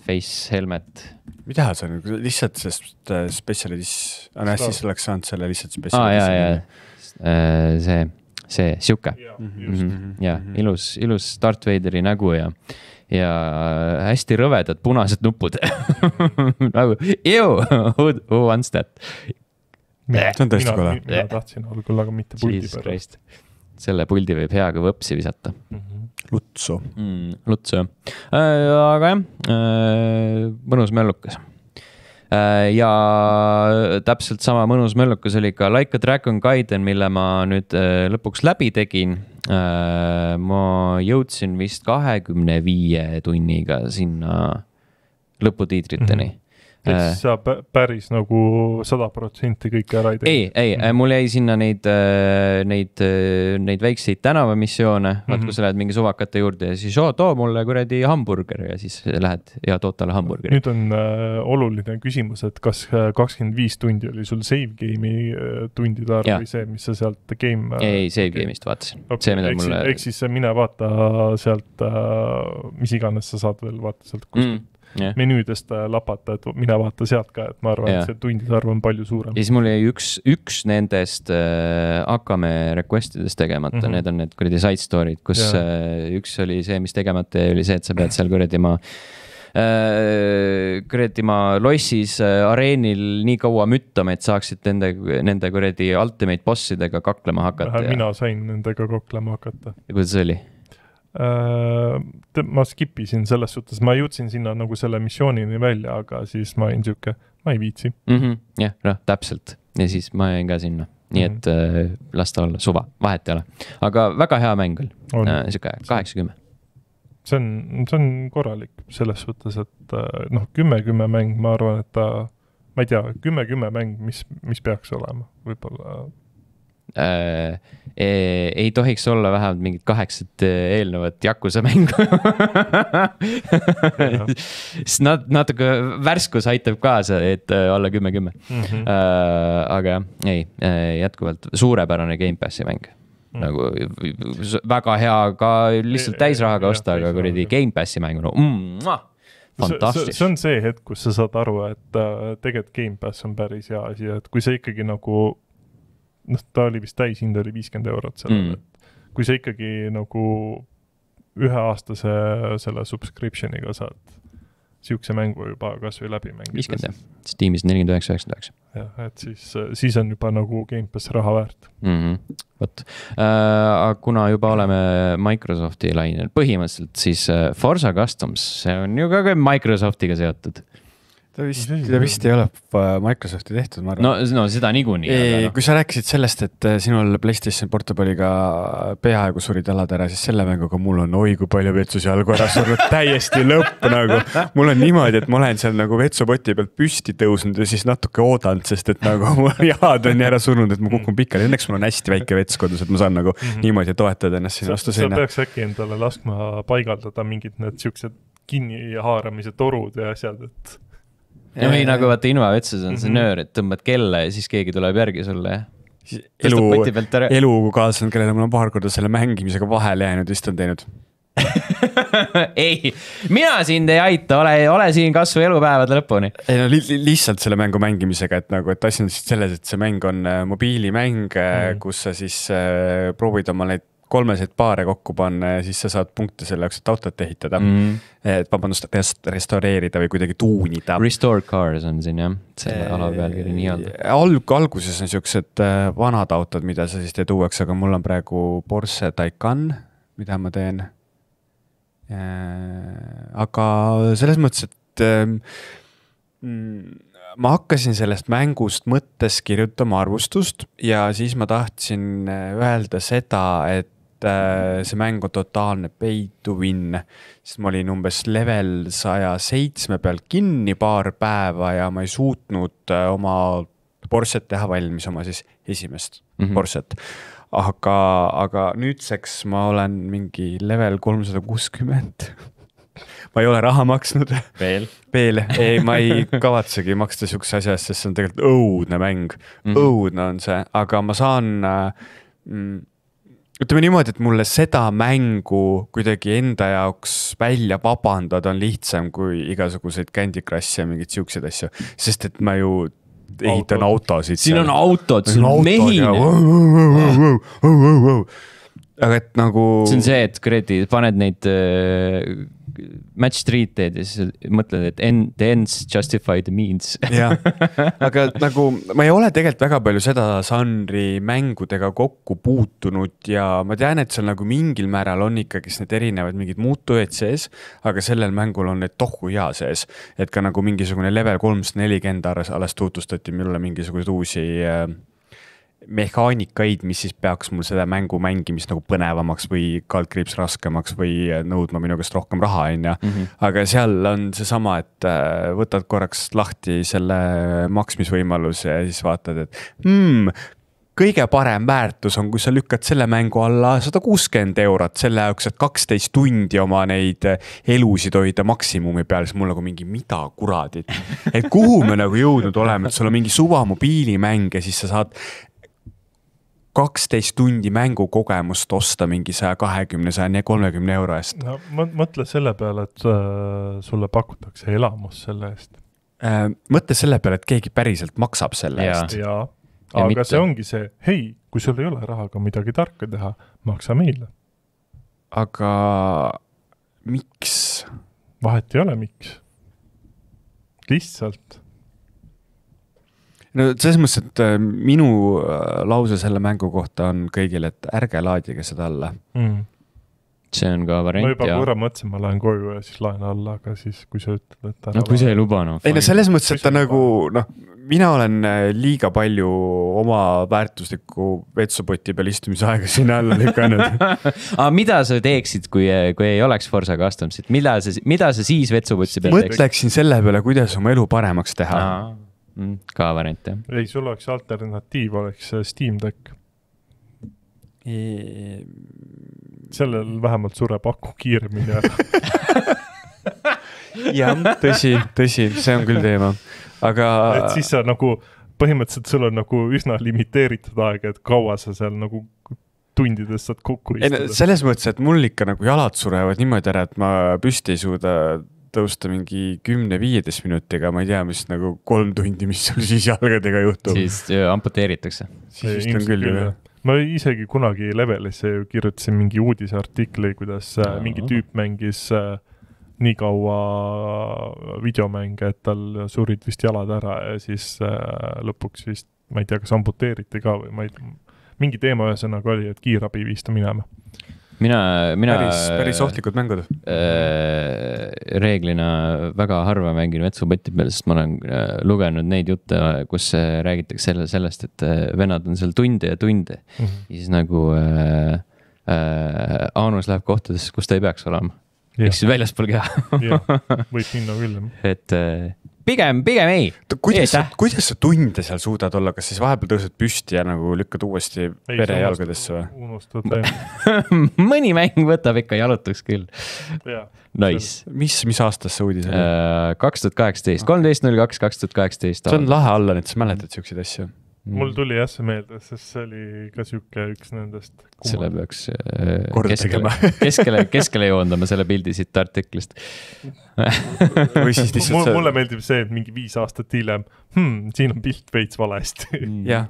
face helmet. mida see on, lihtsalt sest äh, special edition, aga jah, siis oleks saanud selle lihtsalt special edition ah,. see, see sihuke ja mm -hmm. Mhm, ja, mhm. ilus, ilus Darth Vaderi nägu ja ja hästi rõvedad punased nupud nagu ew, who wants that? see on tõesti kõla. mina tahtsin olla küll, aga mitte puldi pärast selle puldi võib heaga võpsi visata mm. -hmm. lutsu mm,. lutsu jah äh,, aga jah äh,, mõnus möllukas äh,. ja täpselt sama mõnus möllukas oli ka Like a Dragon Gaiden, mille ma nüüd äh, lõpuks läbi tegin äh,. ma jõudsin vist kahekümne viie tunniga sinna lõputiitriteni mm. -hmm ehk siis äh. sa päris nagu sada protsenti kõike ära ei tee? ei, ei mm, -hmm. mul jäi sinna neid, äh, neid, neid väikseid tänavamissioone, vaat mm -hmm. kus sa lähed mingi suvakate juurde ja siis oo, too mulle kuradi hamburger ja siis lähed ja tood talle hamburgeri. nüüd on äh, oluline küsimus, et kas kakskümmend viis tundi oli sul save game'i tundide arv või see, mis sa sealt game ei, ei, save game'ist vaatasin okay.. see, mida eks, mulle ehk siis mine vaata sealt äh,, mis iganes sa saad veel vaata sealt kuskilt mm yeah. menüüdest äh, lapata, et mine vaata sealt ka, et ma arvan yeah., et see tundide arv on palju suurem. ja siis mul jäi üks, üks nendest äh, Akame request idest tegemata mm, -hmm. need on need kuradi side story'd, kus yeah. äh, üks oli see, mis tegemata jäi, oli see, et sa pead seal kuradi ma äh, kuradimaa lossis äh, areenil nii kaua müttama, et saaksid nende, nende kuradi ultimate bossidega kaklema hakata. mina ja... sain nendega kaklema hakata. ja kuidas see oli? Äh, ma skip isin selles suhtes, ma jõudsin sinna nagu selle missioonini välja, aga siis ma olin sihuke, ma ei viitsi. Mhm, jah, noh, täpselt ja siis ma jäin ka sinna, nii mm -hmm. et mhm. äh, las ta olla, suva, vahet ei ole. aga väga hea mäng oli, äh, sihuke kaheksa-kümme. see on, see on korralik selles suhtes, et äh, noh, kümme-kümme mäng, ma arvan, et ta, ma ei tea, kümme-kümme mäng, mis, mis peaks olema, võib-olla äh, ei, ei tohiks olla vähemalt mingit kaheksat e, eelnevat Yakuza mängu sest nat-, natuke värskus aitab kaasa, et e, olla kümme-kümme mm. -hmm. Uh, aga jah, ei, e, jätkuvalt suurepärane Gamepassi mäng mm. -hmm. nagu väga hea ka lihtsalt täisrahaga osta, aga kuradi Gamepassi mäng, no mm, fantastiline. see on see hetk, kus sa saad aru, et äh, tegelikult Gamepass on päris hea asi, et kui sa ikkagi nagu noh, ta oli vist täishind oli viiskümmend eurot sellele mm., et kui sa ikkagi nagu üheaastase selle subscription'iga saad sihukese mängu juba kasvõi läbi mängida. viiskümmend jah, Steamis nelikümmend üheksa, üheksakümmend üheksa. jah, et siis, siis on juba nagu Gamepass raha väärt mm. -hmm. vot äh,, kuna juba oleme Microsofti lainel põhimõtteliselt, siis äh, Forsa Customs, see on ju ka Microsoftiga seotud ta vist, ta vist ei ole äh, Microsofti tehtud, ma arvan. no, no seda niikuinii. ei, no. kui sa rääkisid sellest, et äh, sinul Playstation Portable'iga peaaegu surid jalad ära, siis selle mänguga mul on oi kui palju vetsus jalgu ära surnud, täiesti lõpp nagu. mul on niimoodi, et ma olen seal nagu vetsupoti pealt püsti tõusnud ja siis natuke oodanud, sest et nagu mu jalad on nii ära surnud, et ma kukun pikali, õnneks mul on hästi väike vets kodus, et ma saan nagu mhm. niimoodi toetada ennast sinna vastu seina. sa peaks äkki endale laskma paigaldada mingid need siuksed kinnihaaramise torud ja asjad, et no ei, nagu vaata invavetsus on see mhm. nöör, et tõmbad kella ja siis keegi tuleb järgi sulle elu, elukaaslane, kellele ma olen paar korda selle mängimisega vahele jäänud, vist on teinud ei, mina sind ei aita, ole, ole siin kasvõi elupäevade lõpuni. ei no li lihtsalt selle mängu mängimisega, et nagu, et asi on lihtsalt selles, et see mäng on äh, mobiilimäng mm, -hmm. kus sa siis äh, proovid oma neid kolmesid paare kokku panna ja siis sa saad punkte selle jaoks, et autot ehitada mm. -hmm. et vabandust, rest-, restaureerida või kuidagi tuunida. Restore cars on siin jah, selle ee, ala pealkiri nii-öelda. alg-, alguses on siuksed äh, vanad autod, mida sa siis teed uueks, aga mul on praegu Porsche Taycan, mida ma teen. Äh, aga selles mõttes, et ähm, mm, ma hakkasin sellest mängust mõttes kirjutama arvustust ja siis ma tahtsin äh, öelda seda, et Äh, see mäng on totaalne pay to win. sest ma olin umbes level saja seitsme peal kinni paar päeva ja ma ei suutnud äh, oma Porsche't teha valmis, oma siis esimest mm -hmm. Porsche't. aga, aga nüüdseks ma olen mingi level kolmsada kuuskümmend ma ei ole raha maksnud. veel? veel, ei, ma ei kavatsegi maksta sihukese asja eest, sest see on tegelikult õudne mäng mm. -hmm. õudne on see, aga ma saan äh, mm, ütleme niimoodi, et mulle seda mängu kuidagi enda jaoks välja vabandada on lihtsam kui igasuguseid Candy Crush'e ja mingeid siukseid asju, sest et ma ju ehitan autosid. siin on autod, see on mehine. aga et nagu. see on see, et kuradi, paned neid äh, match three'd teed ja siis mõtled, et end, the ends justify the means. jah, aga nagu ma ei ole tegelikult väga palju seda žanri mängudega kokku puutunud ja ma tean, et seal nagu mingil määral on ikkagist need erinevad mingid muutujaid sees, aga sellel mängul on need tohu hea sees. et ka nagu mingisugune level kolmsada nelikümmend alles tutvustati mulle mingisuguseid uusi äh, mehaanikaid, mis siis peaks mul selle mängu mängimist nagu põnevamaks või kaldkriips raskemaks või nõudma minu käest rohkem raha, on ju. Mhm. aga seal on seesama, et äh, võtad korraks lahti selle maksmisvõimaluse ja siis vaatad, et hmm, kõige parem väärtus on, kui sa lükkad selle mängu alla sada kuuskümmend eurot, selle jaoks, et kaksteist tundi oma neid elusid hoida maksimumi peal, siis mul nagu mingi, mida kuradit. et kuhu me nagu jõudnud oleme, et sul on mingi suva mobiilimäng ja siis sa saad kaksteist tundi mängukogemust osta mingi saja kahekümne, saja kolmekümne euro eest. no mõtle selle peale, et äh, sulle pakutakse elamust selle eest. Äh, mõtle selle peale, et keegi päriselt maksab selle ja. eest. jaa, aga mitte. see ongi see, hei, kui sul ei ole rahaga midagi tarka teha, maksa meile. aga miks? vahet ei ole, miks. lihtsalt no selles mõttes, et äh, minu äh, lause selle mängu kohta on kõigile, et ärge laadige seda alla mm. see on ka variant. ma juba korra mõtlesin, ma lähen koju ja siis laen alla, aga siis, kui sa ütled, et. no kui sa ei luba noh. ei no selles mõttes, et ta nagu noh, mina olen äh, liiga palju oma väärtuslikku vetsupoti peal istumise aega sinna alla lükanud aga mida sa teeksid, kui, kui ei oleks Forsaga astumist, mida sa, mida sa siis vetsupotsi peal teeksid? mõtleksin selle peale, kuidas oma elu paremaks teha Aa Mm, ka variant jah. ei, sul oleks alternatiiv, oleks äh, Steam Deck e.... sellel vähemalt sureb aku kiiremini ära jah, tõsi, tõsi, see on küll teema, aga. et siis sa nagu põhimõtteliselt sul on nagu üsna limiteeritud aega, et kaua sa seal nagu tundides saad kokku istuda. selles mõttes, et mul ikka nagu jalad surevad niimoodi ära, et ma püsti ei suuda tõusta mingi kümne-viieteist minutiga, ma ei tea, mis nagu kolm tundi, mis sul siis jalgadega juhtub. siis amputeeritakse. siis vist on küll, jah ma isegi kunagi Levelisse ju kirjutasin mingi uudiseartikli, kuidas äh, ja. mingi tüüp mängis äh, nii kaua videomänge, et tal surid vist jalad ära ja siis äh, lõpuks vist, ma ei tea, kas amputeeriti ka või ma ei, mingi teema ühesõnaga oli, et kiirabi viis ta minema mina, mina. päris, päris ohtlikud mängud äh,. reeglina väga harva mängin vetsupoti peal, sest ma olen äh, lugenud neid jutte, kus äh, räägitakse selle, sellest, et äh, venad on seal tunde ja tunde mm. -hmm. ja siis nagu äh, äh, Anus läheb kohtadesse, kus ta ei peaks olema. ehk siis väljaspool keha. jah, võib minna küll jah. et äh, pigem, pigem ei. kuidas sa, kuidas sa tunde seal suudad olla, kas siis vahepeal tõused püsti ja nagu lükkad uuesti ei, pere jalgadesse või? unustad mõni mäng võtab ikka jalutuks küll ja,. Nice. mis, mis aastast see uudis oli? Äh, kaks tuhat kaheksateist, kolmteist null kaks, kaks tuhat kaheksateist. see on lahe, Allan, et sa mäletad siukseid asju Mm. mul tuli jah see meelde, sest see oli ka sihuke üks nendest. selle peaks äh, keskele, keskele, keskele joondama selle pildi siit artiklist või siis lihtsalt. mulle meeldib see, et mingi viis aastat hiljem hmm,, siin on pilt veits valesti. Mm. jah,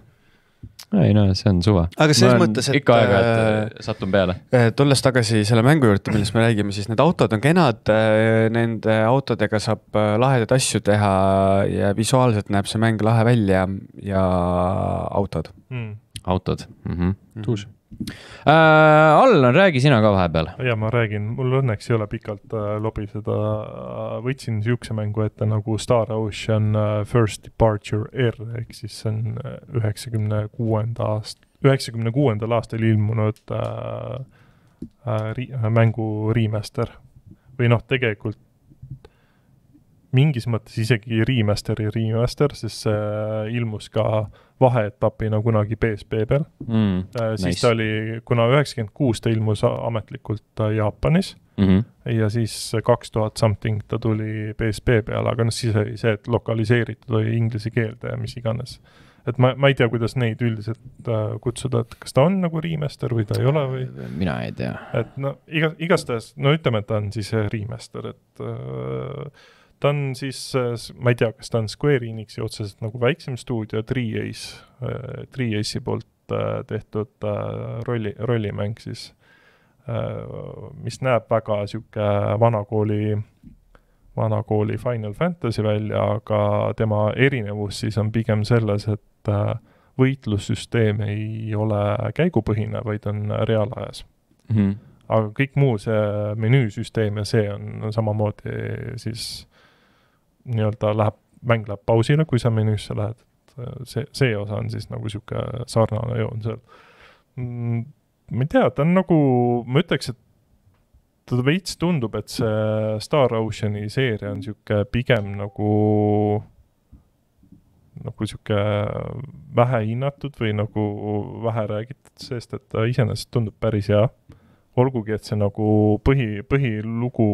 ei no see on suva. aga selles mõttes, et. ikka aeg-ajalt äh, äh, satun peale. Äh, tulles tagasi selle mängu juurde, millest me räägime, siis need autod on kenad, nende autodega saab lahedaid asju teha ja visuaalselt näeb see mäng lahe välja ja autod mm.. autod mm. -hmm. tuus mm äh,. Allan, räägi sina ka vahepeal. ja ma räägin, mul õnneks ei ole pikalt äh, lobiseda, äh, võtsin siukse mängu ette nagu Star Ocean äh, First Departure R ehk siis see on äh, üheksakümne kuuenda aast-, üheksakümne kuuendal aastal ilmunud äh, äh, ri, mängu remaster või noh, tegelikult mingis mõttes isegi remasteri remaster, sest see ilmus ka vaheetapina kunagi PSP peal mm,. Äh, siis nice. ta oli, kuna üheksakümmend kuus ta ilmus ametlikult äh, Jaapanis mm -hmm. ja siis kaks tuhat something ta tuli PSP peale, aga noh, siis oli see, et lokaliseeritud oli inglise keelde ja mis iganes et ma, ma ei tea, kuidas neid üldiselt äh, kutsuda, et kas ta on nagu remaster või ta ei ole või? Äh, mina ei tea. et no iga, igastahes, no ütleme, et ta on siis remaster, et äh, ta on siis, äh, ma ei tea, kas ta on Square Enixi otseselt nagu väiksem stuudio, Treeace, äh, Treeace'i poolt äh, tehtud rolli, rollimäng siis, mis näeb väga niisugune vanakooli, vanakooli Final Fantasy välja, aga tema erinevus siis on pigem selles, et võitlussüsteem ei ole käigupõhine, vaid on reaalajas mm. -hmm. aga kõik muu, see menüüsüsteem ja see on samamoodi siis nii-öelda läheb, mäng läheb pausile, kui sa menüüsse lähed. see, see osa on siis nagu sihuke sarnane joon seal mm,. ma ei tea, ta on nagu, ma ütleks, et ta veits tundub, et see Star Oceani seeria on sihuke pigem nagu nagu sihuke vähe hinnatud või nagu vähe räägitud, sest et ta iseenesest tundub päris hea. olgugi, et see nagu põhi, põhilugu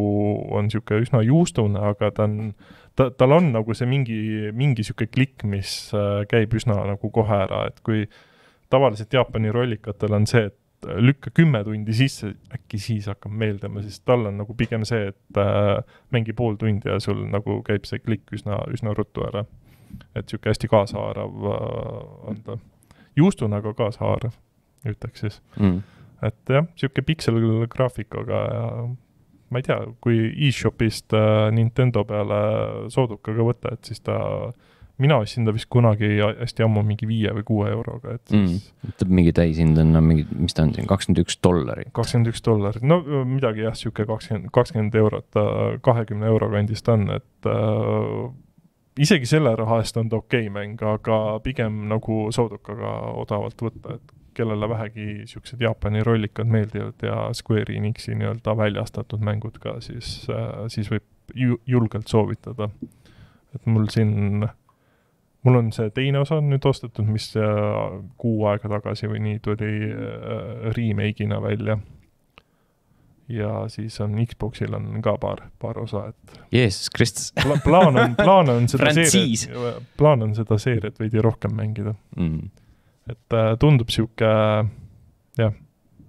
on sihuke üsna juustune, aga ta on ta, tal on nagu see mingi, mingi niisugune klikk, mis äh, käib üsna nagu kohe ära, et kui tavaliselt Jaapani rollikatel on see, et äh, lükka kümme tundi sisse, äkki siis hakkab meeldima, sest tal on nagu pigem see, et äh, mängi pool tundi ja sul nagu käib see klikk üsna, üsna ruttu ära. et niisugune hästi kaasahaarav äh, on ta. juustuna ka kaasahaarav, ütleks siis mm.. et jah, niisugune pikselgraafikaga ja ma ei tea, kui e-shopist äh, Nintendo peale soodukaga võtta, et siis ta, mina ostsin ta vist kunagi hästi ammu mingi viie või kuue euroga, et siis mm,. mingi täishind on no, mingi, mis ta on siin, kakskümmend üks dollarit. kakskümmend üks dollarit, no midagi jah, sihuke kakskümmend, kakskümmend eurot, äh, kahekümne euro kandis ta on, et äh, isegi selle raha eest on ta okei okay mäng, aga pigem nagu soodukaga odavalt võtta, et kellele vähegi niisugused Jaapani rollikad meeldivad ja Square Enixi nii-öelda väljastatud mängud ka, siis, äh, siis võib ju-, julgelt soovitada. et mul siin, mul on see teine osa nüüd ostetud, mis äh, kuu aega tagasi või nii tuli äh, remake'ina välja ja siis on Xboxil on ka paar, paar osa, et. Jeesus Kristus pla. plaan on, plaan on seda seeriat, plaan on seda seeriat veidi rohkem mängida mm et äh, tundub sihuke jah,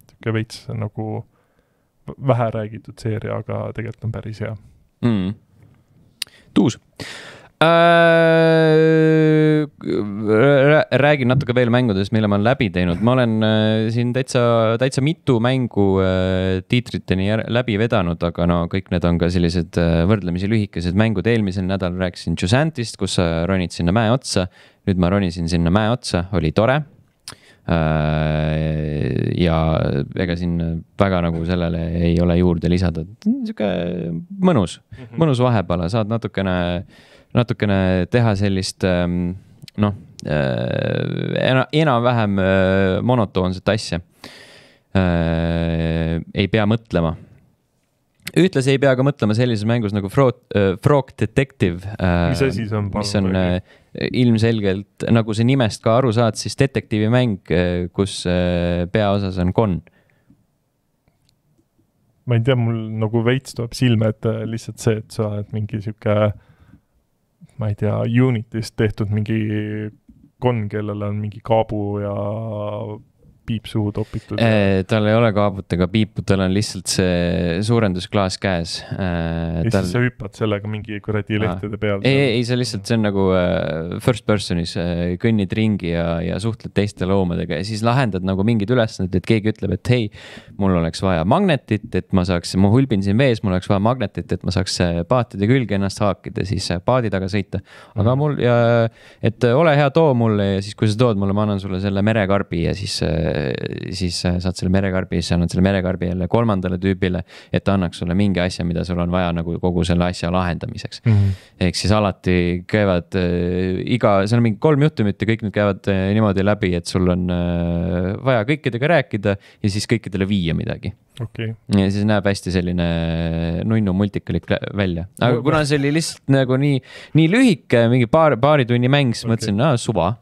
sihuke veits nagu vähe räägitud seeria, aga tegelikult on päris hea mm.. tuus Äh, räägin natuke veel mängudest, mille ma olen läbi teinud, ma olen äh, siin täitsa, täitsa mitu mängu äh, tiitriteni läbi vedanud, aga no kõik need on ka sellised võrdlemisi lühikesed mängud. eelmisel nädalal rääkisin Jusantist, kus sa ronid sinna mäe otsa. nüüd ma ronisin sinna mäe otsa, oli tore. ja ega siin väga nagu sellele ei ole juurde lisada, sihuke mõnus, mõnus vahepala, saad natukene natukene teha sellist ähm, noh, äh, enam-vähem äh, monotoonset asja. Äh, ei pea mõtlema. ühtlasi ei pea ka mõtlema sellises mängus nagu Frog, Frog Detective. mis asi see on? mis on ilmselgelt, nagu sa nimest ka aru saad, siis detektiivimäng, kus peaosas on konn ma ei tea, mul nagu veits tuleb silme ette lihtsalt see, et sa oled mingi sihuke äh, ma ei tea, Unitist tehtud mingi konn, kellel on mingi kaabu ja piip suhu topitud? Äh, tal ei ole kaabut ega piipu, tal on lihtsalt see suurendusklaas käes. Äh, ja tal... siis sa hüppad sellega mingi kuradi lehtede peal? ei, ei, see lihtsalt, see on nagu äh, first person'is, kõnnid ringi ja, ja suhtled teiste loomadega ja siis lahendad nagu mingid ülesanded, et keegi ütleb, et hei, mul oleks vaja magnetit, et ma saaks, ma hulbin siin vees, mul oleks vaja magnetit, et ma saaks paatide külge ennast haakida, siis paadi taga sõita. aga mhm. mul ja, et ole hea, too mulle ja siis, kui sa tood mulle, ma annan sulle selle merekarbi ja siis Äh, siis äh, saad selle merekarbi, siis annad selle merekarbi jälle kolmandale tüübile. et ta annaks sulle mingi asja, mida sul on vaja nagu kogu selle asja lahendamiseks mm -hmm.. ehk siis alati käivad äh, iga, seal on mingi kolm juhtumit ja kõik need käivad äh, niimoodi läbi, et sul on äh, vaja kõikidega rääkida ja siis kõikidele viia midagi okay.. ja siis näeb hästi selline äh, nunnu multikalik välja, aga kuna see oli lihtsalt nagu nii, nii lühike, mingi paar, paari tunni mäng, siis okay. mõtlesin, aa suva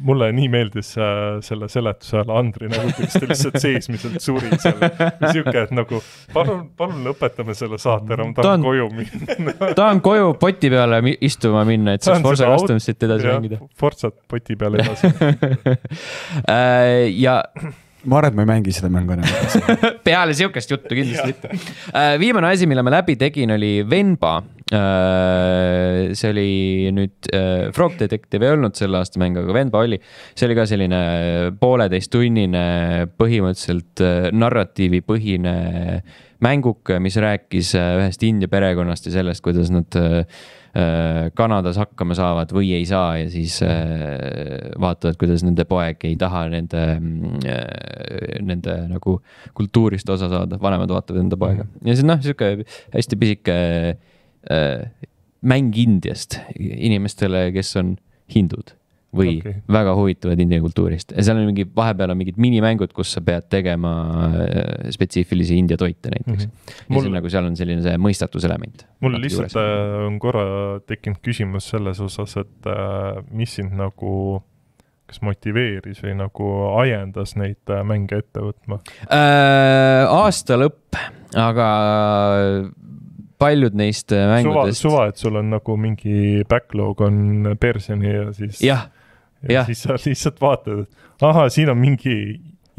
mulle nii meeldis äh, selle seletuse ajal Andri nägu, kuidas ta lihtsalt seesmiselt suri seal. sihuke, et nagu palun, palun lõpetame selle saate ära, ma tahan koju minna tahan koju poti peale istuma minna, et saaks Forza Customsit edasi mängida. Forzat poti peal edasi äh, ja ma arvan, et ma ei mängi seda mängu enam peale sihukest juttu kindlasti mitte uh,. viimane asi, mille ma läbi tegin, oli Venba uh,. see oli nüüd uh,, Frog Detective ei olnud selle aasta mäng, aga Venba oli. see oli ka selline pooleteisttunnine, põhimõtteliselt narratiivipõhine mänguke, mis rääkis ühest India perekonnast ja sellest, kuidas nad uh, Äh, Kanadas hakkama saavad või ei saa ja siis äh, vaatavad, kuidas nende poeg ei taha nende, mm, äh, nende nagu kultuurist osa saada, vanemad vaatavad enda poega mhm. ja see on noh, sihuke hästi pisike mäng Indiast inimestele, kes on hindud või okay. väga huvitavad India kultuurist, seal on mingi, vahepeal on mingid minimängud, kus sa pead tegema äh, spetsiifilisi India toite näiteks mm. -hmm. ja mul... siis nagu seal on selline see mõistatuselement. mul lihtsalt juures. Äh, on korra tekkinud küsimus selles osas, et äh, mis sind nagu kas motiveeris või nagu ajendas neid mänge ette võtma äh,? aasta lõpp, aga paljud neist mängudest. suva, suva, et sul on nagu mingi backlog on perseni ja siis. jah, ja, ja siis sa lihtsalt vaatad, et ahah, siin on mingi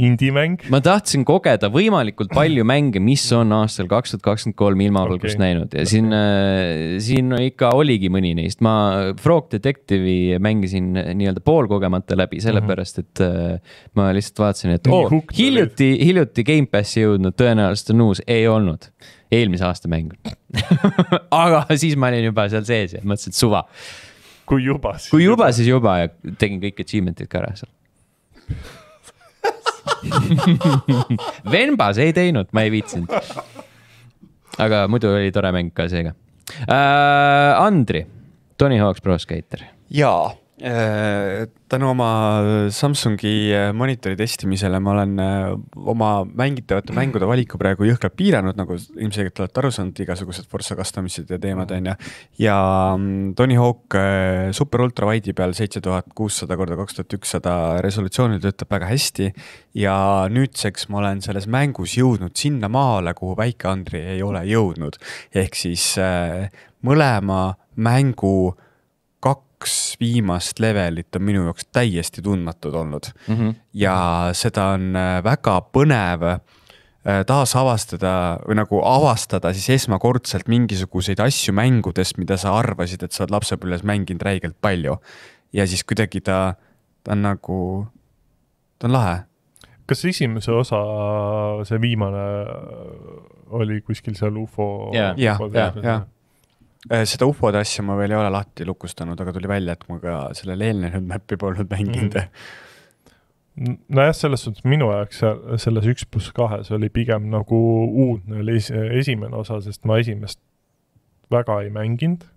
indie-mäng. ma tahtsin kogeda võimalikult palju mänge, mis on aastal kaks tuhat kakskümmend kolm ilmapalgust okay. näinud ja siin okay., äh, siin ikka oligi mõni neist, ma Frog Detective'i mängisin äh, nii-öelda poolkogemata läbi, sellepärast et äh, ma lihtsalt vaatasin, et oo, hiljuti, hiljuti Gamepassi jõudnud, tõenäoliselt on uus, ei olnud eelmise aasta mäng aga siis ma olin juba seal sees ja mõtlesin, et suva kui juba, siis. kui juba, siis juba ja tegin kõik achievement'id ka ära seal Venbas ei teinud, ma ei viitsinud. aga muidu oli tore mäng ka seega uh,. Andri, Tony Hawk's Pro Skater. jaa Äh, tänu oma äh, Samsungi äh, monitori testimisele ma olen oma mängitavate mängude valiku praegu jõhkralt piiranud, nagu ilmselgelt olete aru saanud, igasugused Forza custom'id ja teemad mm. on ju. ja mm, Tony Hawk super ultra wide'i peal seitse tuhat kuussada korda kaks tuhat ükssada resolutsioonil töötab väga hästi. ja nüüdseks ma olen selles mängus jõudnud sinnamaale, kuhu väike Andri ei ole jõudnud. ehk siis mõlema mängu kaks viimast levelit on minu jaoks täiesti tundmatud olnud mm. -hmm. ja seda on äh, väga põnev äh, taasavastada või nagu avastada siis esmakordselt mingisuguseid asju mängudest, mida sa arvasid, et sa oled lapsepõlves mänginud räigelt palju. ja siis kuidagi ta, ta on nagu, ta on lahe. kas esimese osa, see viimane äh, oli kuskil seal ufo yeah.? jah, jah, jah Äh, seda ufode asja ma veel ei ole lahti lukustanud, aga tuli välja, et ma ka sellele eelnenud map'i polnud mänginud mm.. nojah, selles suhtes minu jaoks seal selles üks pluss kahes oli pigem nagu uudne oli esimene osa, sest ma esimest väga ei mänginud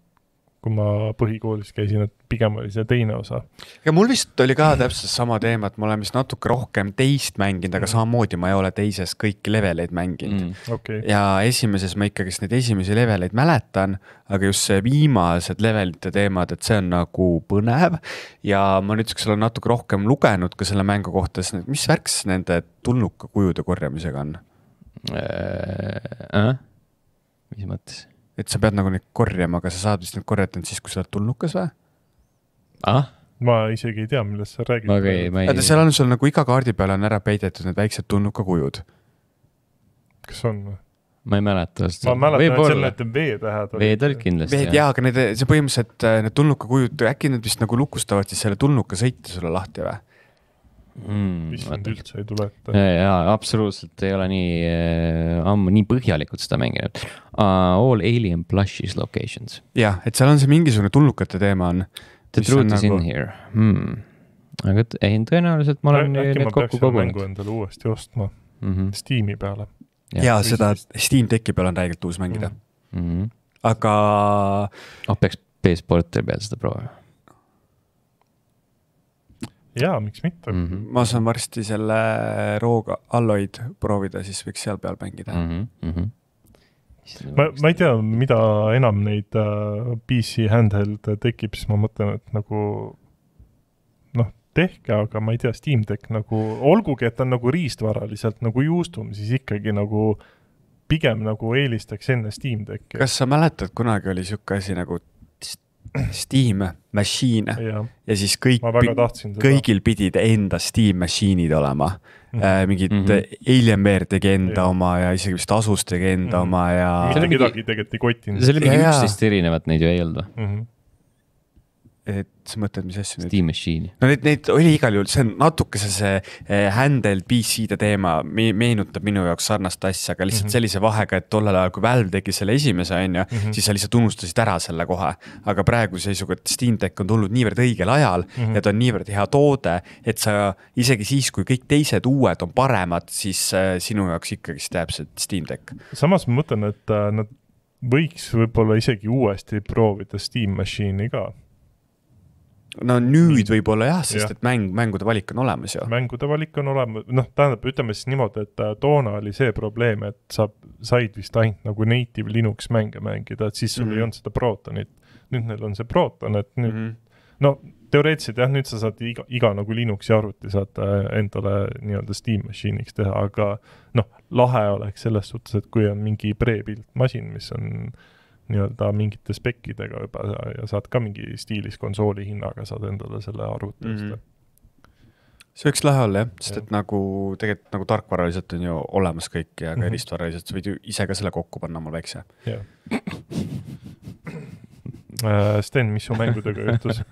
kui ma põhikoolis käisin, et pigem oli see teine osa. ega mul vist oli ka täpselt sama teema, et ma olen vist natuke rohkem teist mänginud, aga mhm. samamoodi ma ei ole teises kõiki leveleid mänginud mm,. Okay. ja esimeses ma ikkagist neid esimesi leveleid mäletan, aga just see viimased levelite teemad, et see on nagu põnev. ja ma nüüdseks olen natuke rohkem lugenud ka selle mängu kohta, sest mis värk siis nende tulnukakujude korjamisega on äh,? Äh? mis mõttes? et sa pead nagu neid korjama, aga sa saad vist neid korjata nüüd siis, kui sa oled tulnukas või? ah? ma isegi ei tea, millest sa räägid. Okay, ei... Ei... seal on sul nagu iga kaardi peale on ära peidetud need väiksed tulnuka kujud. kas on või? ma ei mäleta. ma mäletan, et seal need V-tähed olid. V-d olid kindlasti. V-d jaa, aga need, see põhimõtteliselt äh, need tulnuka kujud, äkki nad vist nagu lukustavad siis selle tulnuka sõite sulle lahti või? mm,. issand, üldse ei tule ette. jaa, absoluutselt ei ole nii äh, ammu, nii põhjalikult seda mänginud uh,. All alien plushes locations. jah, et seal on see mingisugune tulnukate teema on. The truth is nagu... in here hmm.. aga ei, tõenäoliselt ma olen äkki need kokku kogunud. endale uuesti ostma mm -hmm. Steam'i peale. jaa, seda Steam Decki peal on räigelt uus mängida mm. -hmm. aga. ah, peaks PS Portali peal seda proovima jaa, miks mitte mm. -hmm. ma saan varsti selle rooga alloid proovida, siis võiks seal peal mängida mm. -hmm. ma, ma ei tea, mida enam neid äh, PC handheld'e tekib, siis ma mõtlen, et nagu noh, tehke, aga ma ei tea, Steam Deck nagu, olgugi, et ta on nagu riistvaraliselt nagu juustum, siis ikkagi nagu pigem nagu eelistaks enne Steam Decki. kas sa mäletad, kunagi oli niisugune asi nagu Steam Machine'e ja. ja siis kõik, kõigil pidid enda Steam Machine'id olema mm. -hmm. mingid mm -hmm. Alienware tegi enda ja. oma ja isegi vist Asus tegi enda mm -hmm. oma ja. mitte kedagi tegelikult ei kotinud. seal oli mingi üksteist erinevat neid ju ei olnud või mm -hmm.? et sa mõtled, mis asju? Steam Machine'i. no neid, neid oli igal juhul, see on natukese see eh, handheld PC-de teema me, meenutab minu jaoks sarnast asja, aga lihtsalt mm -hmm. sellise vahega, et tollel ajal, kui Valve tegi selle esimese, on ju, mhm. siis sa lihtsalt unustasid ära selle kohe. aga praeguse seisuga, et Steam Deck on tulnud niivõrd õigel ajal mm -hmm. ja ta on niivõrd hea toode, et sa isegi siis, kui kõik teised uued on paremad, siis äh, sinu jaoks ikkagist jääb see Steam Deck. samas ma mõtlen, et äh, nad võiks võib-olla isegi uuesti proovida Steam Machine'i ka no nüüd võib-olla jah, sest ja. et mäng, mängude valik on olemas ju. mängude valik on olemas, noh, tähendab, ütleme siis niimoodi, et äh, toona oli see probleem, et sa said vist ainult nagu native Linux mänge mängida, et siis sul mm -hmm. ei mhm. olnud seda Protonit. nüüd neil on see Proton, et nüüd mm, -hmm. no teoreetiliselt jah, nüüd sa saad iga, iga nagu Linuxi arvuti saad äh, endale nii-öelda Steam machine'iks teha, aga noh, lahe oleks selles suhtes, et kui on mingi prebuilt masin, mis on äh, nii-öelda mingite spekkidega juba ja saad ka mingi stiilis konsooli hinnaga saad endale selle arvuti eest mm. -hmm see võiks lahe olla jah, sest et nagu tegelikult nagu tarkvaraliselt on ju olemas kõik ja ka mm -hmm. eristvaraliselt sa võid ju ise ka selle kokku panna omal väikse. jah. Äh, Sten, mis su mängudega juhtus?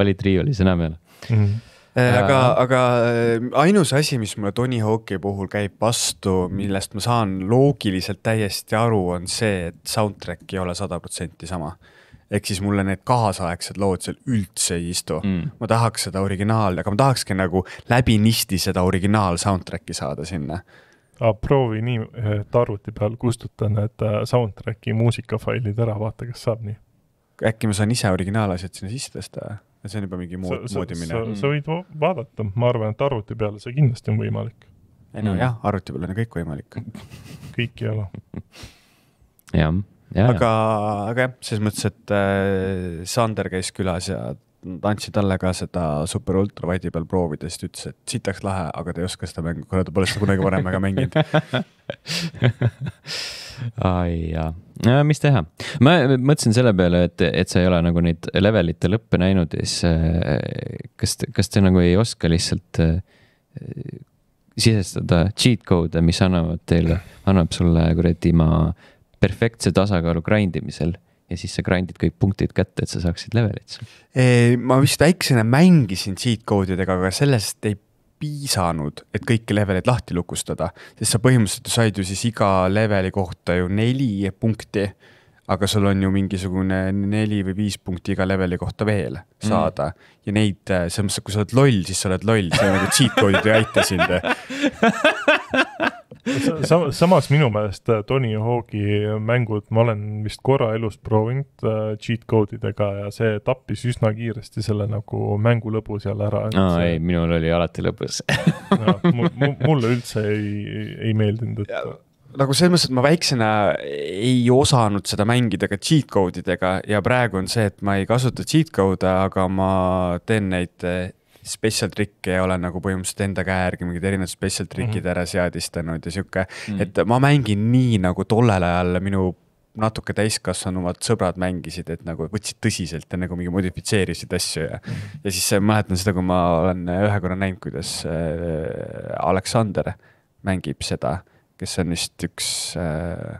olid riiulis enam ei ole mm? -hmm Äh, aga, aga äh, ainus asi, mis mulle Tony Hawk'i puhul käib vastu, millest ma saan loogiliselt täiesti aru, on see, et soundtrack ei ole sada protsenti sama ehk siis mulle need kaasaegsed lood seal üldse ei istu mm.. ma tahaks seda originaali, aga ma tahakski nagu läbinisti seda originaal soundtrack'i saada sinna. proovi nii, et äh, arvuti peal kustuta need soundtrack'i muusikafailid ära, vaata, kas saab nii. äkki ma saan ise originaalasjad sinna sisse tõsta? see on juba mingi muu, moodi mine. sa võid vaadata, ma arvan, et arvuti peal see kindlasti on võimalik. ei no mm. jah, arvuti peal on ju kõik võimalik kõik ei ole jah. Ja, aga, aga jah, selles mõttes, et äh, Sander käis külas ja nad andsid talle ka seda super ultra vati peal proovida, siis ta ütles, et sitaks lahe, aga ta ei oska seda mängu, kuna ta pole seda kunagi varem väga mänginud ai jaa, no äh, mis teha, ma mõtlesin selle peale, et, et sa ei ole nagu neid levelite lõppe näinud ja siis äh, kas, kas te nagu ei oska lihtsalt äh, sisestada cheat code'e, mis annavad teile, annab sulle kuradi ma perfektse tasakaalu grind imisel ja siis sa grind'id kõik punktid kätte, et sa saaksid levelit. ma vist väiksena mängisin cheat code idega, aga sellest ei piisanud, et kõiki leveleid lahti lukustada, sest sa põhimõtteliselt said ju siis iga leveli kohta ju neli punkti. aga sul on ju mingisugune neli või viis punkti iga leveli kohta veel saada mm. ja neid, äh, selles mõttes, et kui sa oled loll, siis sa oled loll, see nagu cheat code'id ei aita sind Sam, samas minu meelest äh, Tony Hawk'i mängud ma olen vist korra elus proovinud äh, cheat code idega ja see tappis üsna kiiresti selle nagu mängu lõbu seal ära. aa see... ei, minul oli alati lõbus mulle üldse ei, ei meeldinud, et ja nagu selles mõttes, et ma väiksena ei osanud seda mängida ka cheat code idega ja praegu on see, et ma ei kasuta cheat code'e, aga ma teen neid special trikke ja olen nagu põhimõtteliselt enda käe järgi mingid erinevad special trikid mm -hmm. ära seadistanud ja sihuke mm, -hmm. et ma mängin nii nagu tollel ajal minu natuke täiskasvanumad sõbrad mängisid, et nagu võtsid tõsiselt ja nagu mingi modifitseerisid asju ja mm. -hmm. ja siis äh, mäletan seda, kui ma olen ühe korra näinud, kuidas äh, Aleksander mängib seda, kes on vist üks äh,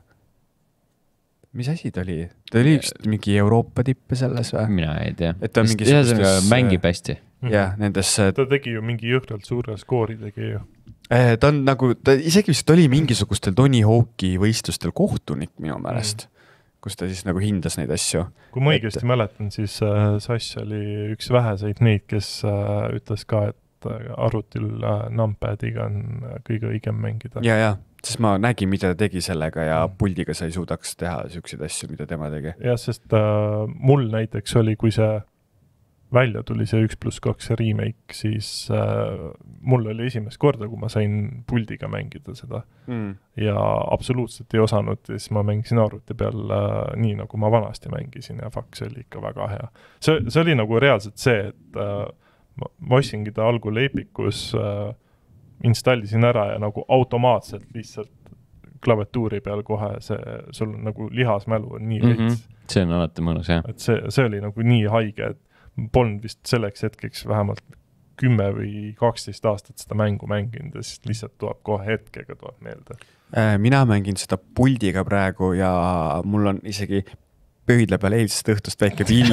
mis asi ta oli, ta oli üks mingi Euroopa tippe selles või? mina ei tea. et ta on mingi. ühesõnaga äh, mängib hästi jah, mhm. nendesse. ta tegi ju mingi jõhkralt suure skoori tegi ju. Eh, ta on nagu, ta isegi vist oli mingisugustel Tony Hawk'i võistlustel kohtunik minu meelest mm., kus ta siis nagu hindas neid asju. kui ma õigesti et... mäletan, siis äh, Sass oli üks väheseid neid, kes äh, ütles ka, et äh, arvutil äh, numpadiga on äh, kõige õigem mängida. ja, ja sest ma nägin, mida ta tegi sellega ja mhm. puldiga sa ei suudaks teha siukseid asju, mida tema tegi. jah, sest äh, mul näiteks oli, kui see välja tuli see üks pluss kaks remake, siis äh, mul oli esimest korda, kui ma sain puldiga mängida seda mm.. ja absoluutselt ei osanud ja siis ma mängisin arvuti peal äh, nii, nagu ma vanasti mängisin ja fuck, see oli ikka väga hea. see, see oli nagu reaalselt see, et äh, ma, ma ostsingi ta algul Epicus äh,, installisin ära ja nagu automaatselt lihtsalt klaviatuuri peal kohe see, sul on nagu lihasmälu on nii veits mhm. mm. -hmm. see on alati mõnus, jah. et see, see oli nagu nii haige, et polnud vist selleks hetkeks vähemalt kümme või kaksteist aastat seda mängu mänginud ja siis lihtsalt tuleb kohe hetkega tuleb meelde. Äh, mina mängin seda puldiga praegu ja mul on isegi pöidla peal eilsest õhtust väike pill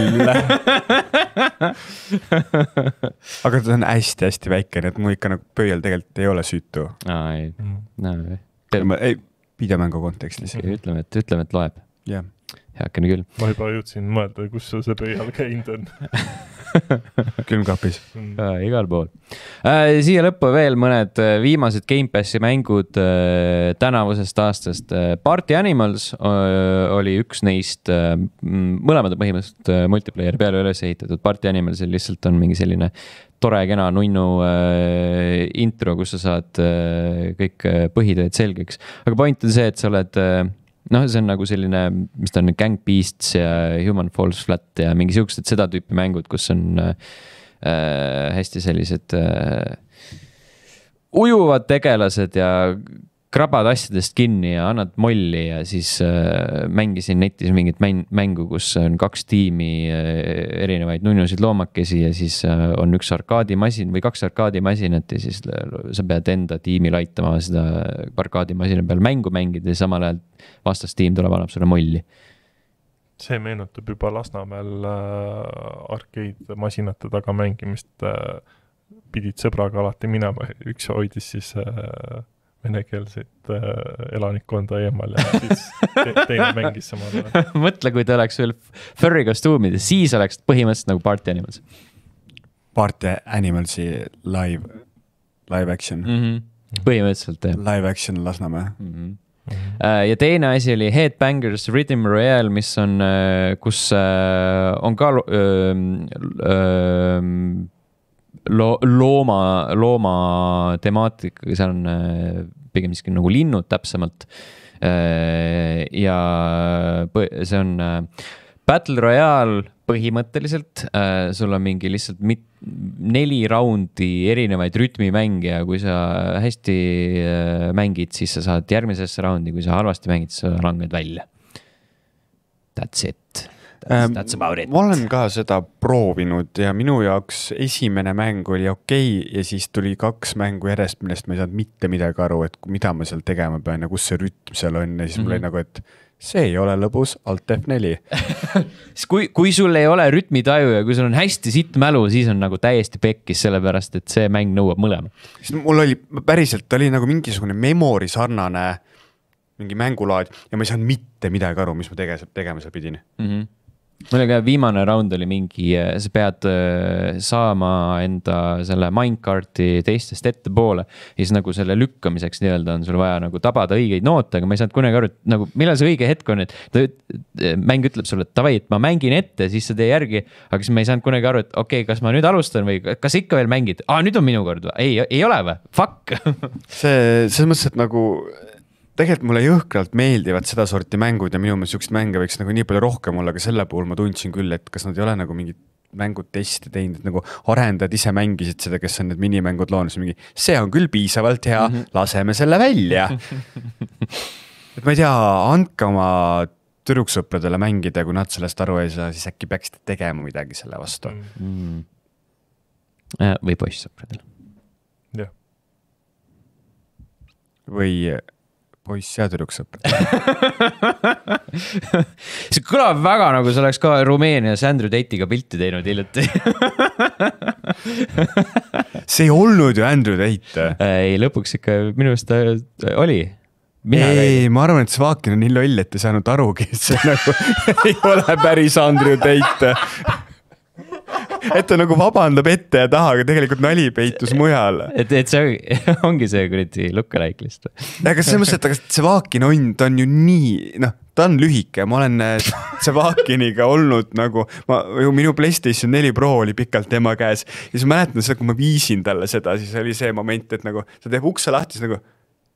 aga ta on hästi-hästi väike, nii et mul ikka nagu pöial tegelikult ei ole süütu. aa ei, mm. no ei. pidamängu kontekstis. ütleme, et ütleme, et loeb. jah yeah heakene küll. ma juba jõudsin mõelda, kus sa selle iial käinud on külmkapis mm.. Äh, igal pool äh,. siia lõppu veel mõned äh, viimased Gamepassi mängud äh, tänavusest aastast. Äh, Party Animals äh, oli üks neist, mõlemad on põhimõtteliselt multiplayer'i peale üles ehitatud, Party Animalsil lihtsalt on mingi selline tore, kena nunnu äh, intro, kus sa saad äh, kõik põhitööd selgeks. aga point on see, et sa oled äh, noh, see on nagu selline, mis ta on, Gang Beasts ja Human Falls Flat ja mingi siuksed, seda tüüpi mängud, kus on äh, hästi sellised äh, ujuvad tegelased ja krabad asjadest kinni ja annad molli ja siis äh, mängisin netis mingit mäng, mängu, kus on kaks tiimi äh, erinevaid nunnusid loomakesi ja siis äh, on üks arkaadimasin või kaks arkaadimasinat ja siis äh, sa pead enda tiimil aitama seda arkaadimasina peal mängu mängida ja samal ajal vastastiim tuleb, annab sulle molli see meenutab juba Lasnamäel äh, arkeedmasinate taga mängimist äh,. pidid sõbraga alati minema, üks hoidis siis äh, venekeelset äh, elanikkonda eemal ja siis te teine mängis samal ajal mõtle, kui ta oleks veel furry kostuumides, siis oleks põhimõtteliselt nagu Party Animals. Party Animalsi live, live action mm. -hmm. põhimõtteliselt jah. Live action Lasnamäe mm. -hmm ja teine asi oli Headbangers Rhythm Royale, mis on, äh, kus äh, on ka öö, öö, loo-, looma, looma temaatikaga, seal on äh, pigem siiski nagu linnud täpsemalt. Äh, ja see on äh, Battle Royale põhimõtteliselt, sul on mingi lihtsalt mit-, neli raundi erinevaid rütmimänge ja kui sa hästi mängid, siis sa saad järgmisesse raundi, kui sa halvasti mängid, sa langed välja. That's it That's, that's ehm, about it. ma olen ka seda proovinud ja minu jaoks esimene mäng oli okei okay, ja siis tuli kaks mängu järjest, millest ma ei saanud mitte midagi aru, et mida ma seal tegema pean ja kus see rütm seal on ja siis mm -hmm. mul oli mhm. nagu, et see ei ole lõbus, alt F4 siis kui, kui sul ei ole rütmitaju ja kui sul on hästi sitt mälu, siis on nagu täiesti pekkis, sellepärast et see mäng nõuab mõlemat. siis mul oli päriselt oli nagu mingisugune memory sarnane mingi mängulaad ja ma ei saanud mitte midagi aru, mis ma tege-, tegema seal pidin mm. -hmm mul oli ka viimane round oli mingi, eh, sa pead eh, saama enda selle minecart'i teistest ettepoole. ja siis nagu selle lükkamiseks nii-öelda on sul vaja nagu tabada õigeid noote, aga ma ei saanud kunagi aru, et nagu millal see õige hetk on, et. Eh, mäng ütleb sulle, et davai, et ma mängin ette, siis sa tee järgi. aga siis ma ei saanud kunagi aru, et okei okay,, kas ma nüüd alustan või kas ikka veel mängid, aa nüüd on minu kord või, ei, ei ole või, fuck see selles mõttes, et nagu tegelikult mulle jõhkralt meeldivad sedasorti mängud ja minu meelest siukseid mänge võiks nagu nii palju rohkem olla, aga selle puhul ma tundsin küll, et kas nad ei ole nagu mingit mänguteste teinud, et nagu arendajad ise mängisid seda, kes on need minimängud loonud, siis mingi, see on küll piisavalt hea mm, -hmm. laseme selle välja et ma ei tea, andke oma tüdruksõpradele mängida ja kui nad sellest aru ei saa, siis äkki peaksite tegema midagi selle vastu mm. -hmm. või poissõpradele. jah. või poiss ja tüdruksõpe see kõlab väga nagu sa oleks ka Rumeenias Andrew Tate'iga pilti teinud hiljuti see ei olnud ju Andrew Tate. ei, lõpuks ikka minu arust ta oli. Mina ei, ma arvan, et Svakin on nii loll, et ei saanud arugi, et see nagu ei ole päris Andrew Tate et ta nagu vabandab ette ja taha, aga tegelikult nali peitus mujal. et, et see ongi see kuradi look-alike lihtsalt. aga selles mõttes, et aga Tsevakini ond on ju nii, noh, ta on lühike, ma olen äh, Tsevakiniga olnud nagu, ma, minu Playstation neli Pro oli pikalt tema käes ja siis ma mäletan seda, kui ma viisin talle seda, siis oli see moment, et nagu ta teeb ukse lahti, siis nagu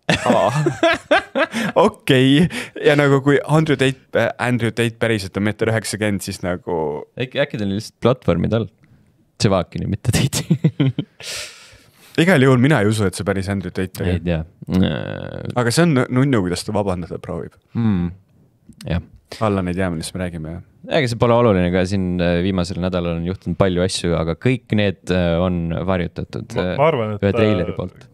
okei, ja nagu kui Andrew Tate, Andrew Tate päriselt on meeter üheksakümmend, siis nagu. äkki, äkki ta oli lihtsalt platvormi tal, Tševakini, mitte Tate'i igal juhul mina ei usu, et see päris Andrew Tate oli. ei tea äh.... aga see on nunnu, kuidas ta vabandada proovib mm.. jah. Allan ei tea, millest me räägime, jah? ega see pole oluline, ka siin äh, viimasel nädalal on juhtunud palju asju, aga kõik need äh, on varjutatud ma, ma äh, arvan, ühe treileri poolt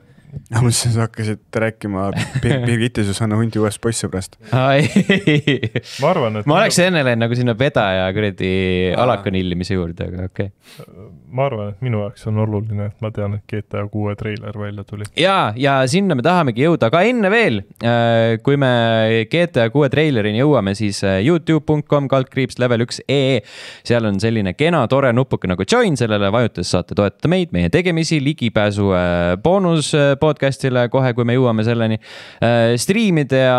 no ma mõtlesin, sa hakkasid rääkima Birgitte Susanna Hundi uuest poissõbrast. ma arvan, et. ma oleks enne läinud nagu sinna vedaja kuradi alaka nillimise juurde, aga okei okay.. Äh, ma arvan, et minu jaoks on oluline, et ma tean, et GTA kuue treiler välja tuli. ja, ja sinna me tahamegi jõuda, aga enne veel, äh, kui me GTA kuue treilerini jõuame, siis äh, Youtube.com kaldkriips level üks ee. E. seal on selline kena tore nupuke nagu join, sellele vajutades saate toetada meid, meie tegemisi, ligipääsu äh, boonus podcast'ile kohe, kui me jõuame selleni. Striimide ja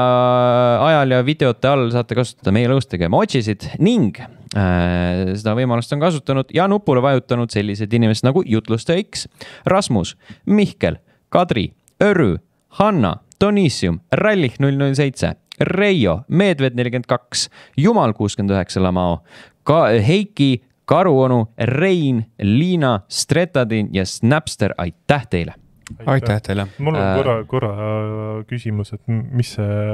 ajal ja videote all saate kasutada meie lõustega emojisid ning Äh, seda võimalust on kasutanud ja nupule vajutanud sellised inimesed nagu Jutlustaja X, Rasmus, Mihkel, Kadri, Örü, Hanna, Donissium, Rallih null null seitse, Reio, Meedved nelikümmend kaks, Jumal kuuskümmend üheksa Lamao, ka Heiki, Karuonu, Rein, Liina, Stretadin ja Snapster, aitäh teile! aitäh teile! mul on äh. korra, korra äh, küsimus, et mis see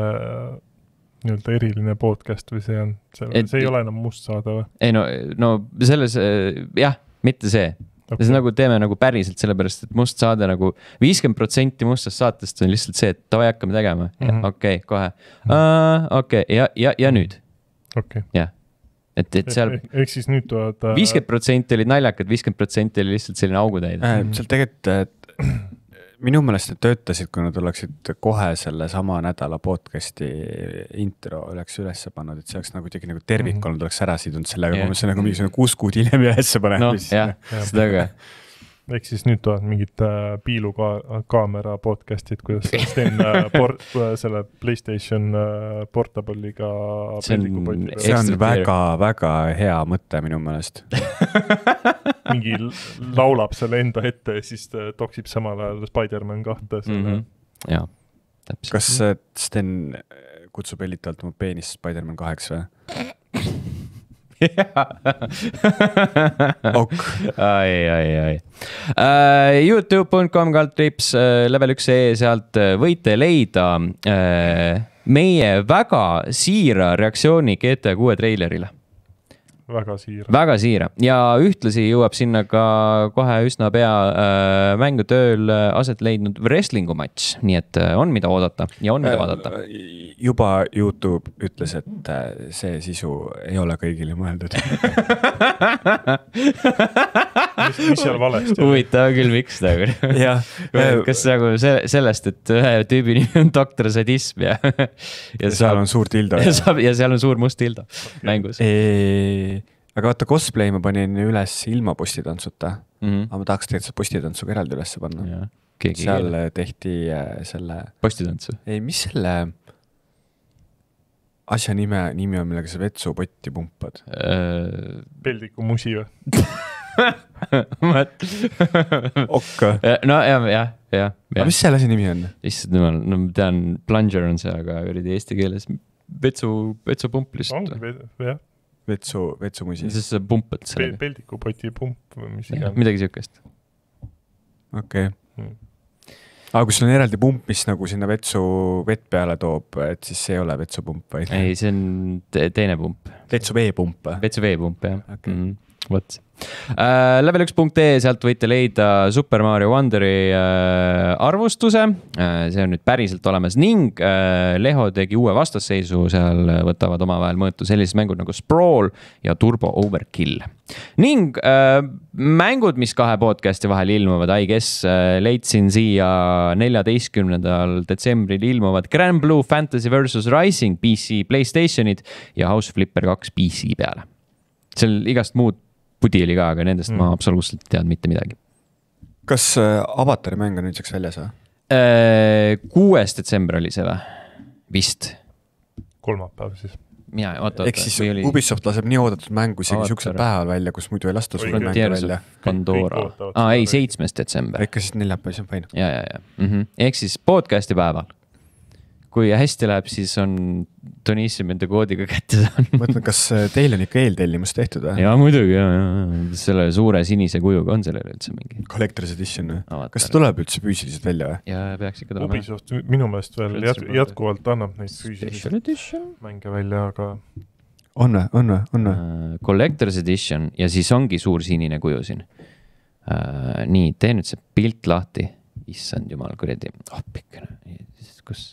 nii-öelda eriline podcast või see on, see, see ei ole enam mustsaade või? ei no, no selles eh, jah, mitte see okay.. see nagu teeme nagu päriselt, sellepärast et must saade nagu viiskümmend protsenti mustast saatest on lihtsalt see, et davai, hakkame tegema, mhm. okei, kohe. Mhm. okei, ja, ja, ja nüüd. okei okay.. jah, et, et seal. Eh, eh, ehk siis nüüd tulevad. Äh, viiskümmend protsenti olid naljakad, viiskümmend protsenti oli lihtsalt selline augutäide äh,. seal tegelikult äh, minu meelest nad töötasid, kui nad oleksid kohe sellesama nädala podcast'i intro oleks ülesse pannud, et see oleks nagu kuidagi nagu tervik mhm. olnud mm -hmm., oleks ära sidunud sellega yeah., kui me selle nagu mingisugune kuus kuud hiljem ühesse paneme no,. jah, seda ka ehk siis nüüd tulevad mingid äh, piilukaamera podcast'id, kuidas Sten äh, port- äh,, selle Playstation äh, portable'iga. see on, see on väga, väga hea mõte minu meelest mingi laulab selle enda ette ja siis äh, toksib samal ajal Spider-man kahte selle mm. -hmm. jaa, täpselt. kas äh, Sten kutsub hellitavalt mu peenist Spider-man kaheks või? ok. ai, ai, ai uh,. Äh, Youtube.com kaldriips äh, level üks ee, sealt äh, võite leida uh, meie väga siira reaktsiooni GTA kuue treilerile väga siira. väga siira ja ühtlasi jõuab sinna ka kohe üsna pea äh, mängutööl äh, aset leidnud wrestling'u matš, nii et äh, on, mida oodata ja on, mida äh, vaadata. juba Youtube ütles, et äh, see sisu ei ole kõigile mõeldud mis, mis seal valesti on? huvitav küll, miks nagu jah. Äh, kas nagu see, sellest, et ühe tüübi nimi on doktor sadism ja ja, ja seal saab, on suur tildo. ja saab, ja seal on suur must tildo okay. mängus eee aga vaata, cosplay ma panin üles ilma postitantsuta mm. -hmm. aga ma tahaks tegelikult postitantsu ka eraldi üles panna. seal keele. Äh, tehti äh, selle. postitantsu? ei, mis selle asja nime, nimi on, millega sa vetsupotti pumpad äh...? peldiku musi või okka. Äh, no jah, jah, jah. aga mis selle asja nimi on? issand jumal, no ma tean, plunger on see, aga kuradi eesti keeles vetsu, vetsupump lihtsalt. ongi, jah vetsu, vetsumusi. sest sa pumpad selle Pe. peldikupoti pump või mis iganes. midagi siukest. okei okay. hmm.. aga kui sul on eraldi pump, mis nagu sinna vetsu vett peale toob, et siis see ei ole vetsupump, vaid? ei, see on te teine pump. vetsu veepump või? vetsu veepump, jah okay. Mm -hmm vot uh,. Äh, Level1.ee, sealt võite leida Super Mario Wonderi uh, arvustuse uh,. see on nüüd päriselt olemas ning uh, Leho tegi uue vastasseisu, seal võtavad omavahel mõõtu sellised mängud nagu Sprawl ja Turbo Overkill. ning uh, mängud, mis kahe podcast'i vahel ilmuvad, I guess uh, leidsin siia neljateistkümnendal detsembril ilmuvad Grand Blue Fantasy versus Rising PC Playstationid ja House Flipper kaks PC peale seal igast muud pudili ka, aga nendest mm. ma absoluutselt ei teadnud mitte midagi. kas äh, avatari mäng on nüüdseks väljas või? Äh, kuues detsember oli see või? vist. kolmapäev siis. mina, oota, oota. ehk siis oli... Ubisoft laseb nii oodatud mängu isegi siuksel päeval välja, kus muidu ei lasta suure mängu välja. Pandora, aa ei, seitsmes detsember. ikka siis neljapäev, see on fine. ja, ja, ja mm -hmm. ehk siis podcast'i päeval kui hästi läheb, siis on Donissimi enda koodiga kätte saanud. ma mõtlen, kas äh, teil on ikka eeltellimus tehtud või? jaa, muidugi ja, ja selle suure sinise kujuga on sellel üldse mingi. Collector's edition või? kas ta tuleb üldse füüsiliselt välja või? jaa, peaks ikka tulema. Ubisoft minu meelest veel jät jätkuvalt annab neid füüsilisi mänge välja, aga. on või, on või, on või uh,? Collector's edition ja siis ongi suur sinine kuju siin uh,. nii, tee nüüd see pilt lahti. issand jumal, kuradi, appikene oh,, kus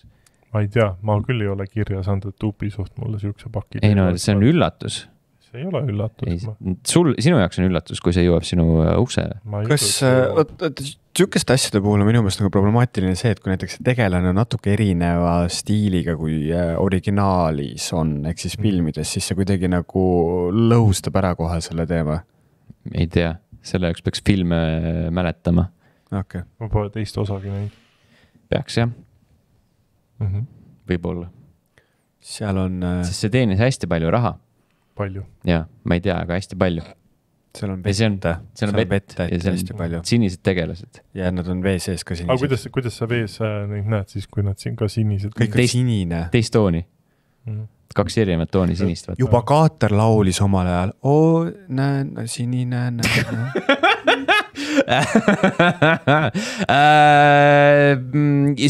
ma ei tea, ma küll ei ole kirja saanud, et Ubisoft mulle siukse paki. ei no see on üllatus. see ei ole üllatus. sul, sinu jaoks on üllatus, kui see jõuab sinu äh, uksele. kas, äh, oot, oot, sihukeste asjade puhul on minu meelest nagu problemaatiline see, et kui näiteks tegelane on natuke erineva stiiliga, kui äh, originaalis on, ehk siis mm. filmides, siis see kuidagi nagu lõhustab ära kohe selle teema. ei tea, selle jaoks peaks filme mäletama. okei okay.. ma pole teist osagi näinud. peaks jah mm -hmm. võib-olla. seal on äh.... sest see teenis hästi palju raha. palju? jaa, ma ei tea, aga hästi palju. seal on vett. seal on vett ja seal on palju. sinised tegelased. ja nad on vee sees ka sinised. aga kuidas, kuidas sa vees äh, neid näed siis, kui nad siin ka sinised? kõik on sinine. teist tooni mm. -hmm kaks erinevat tooni sinist. juba Kaater laulis omal ajal, oo näen sinine näen Äh,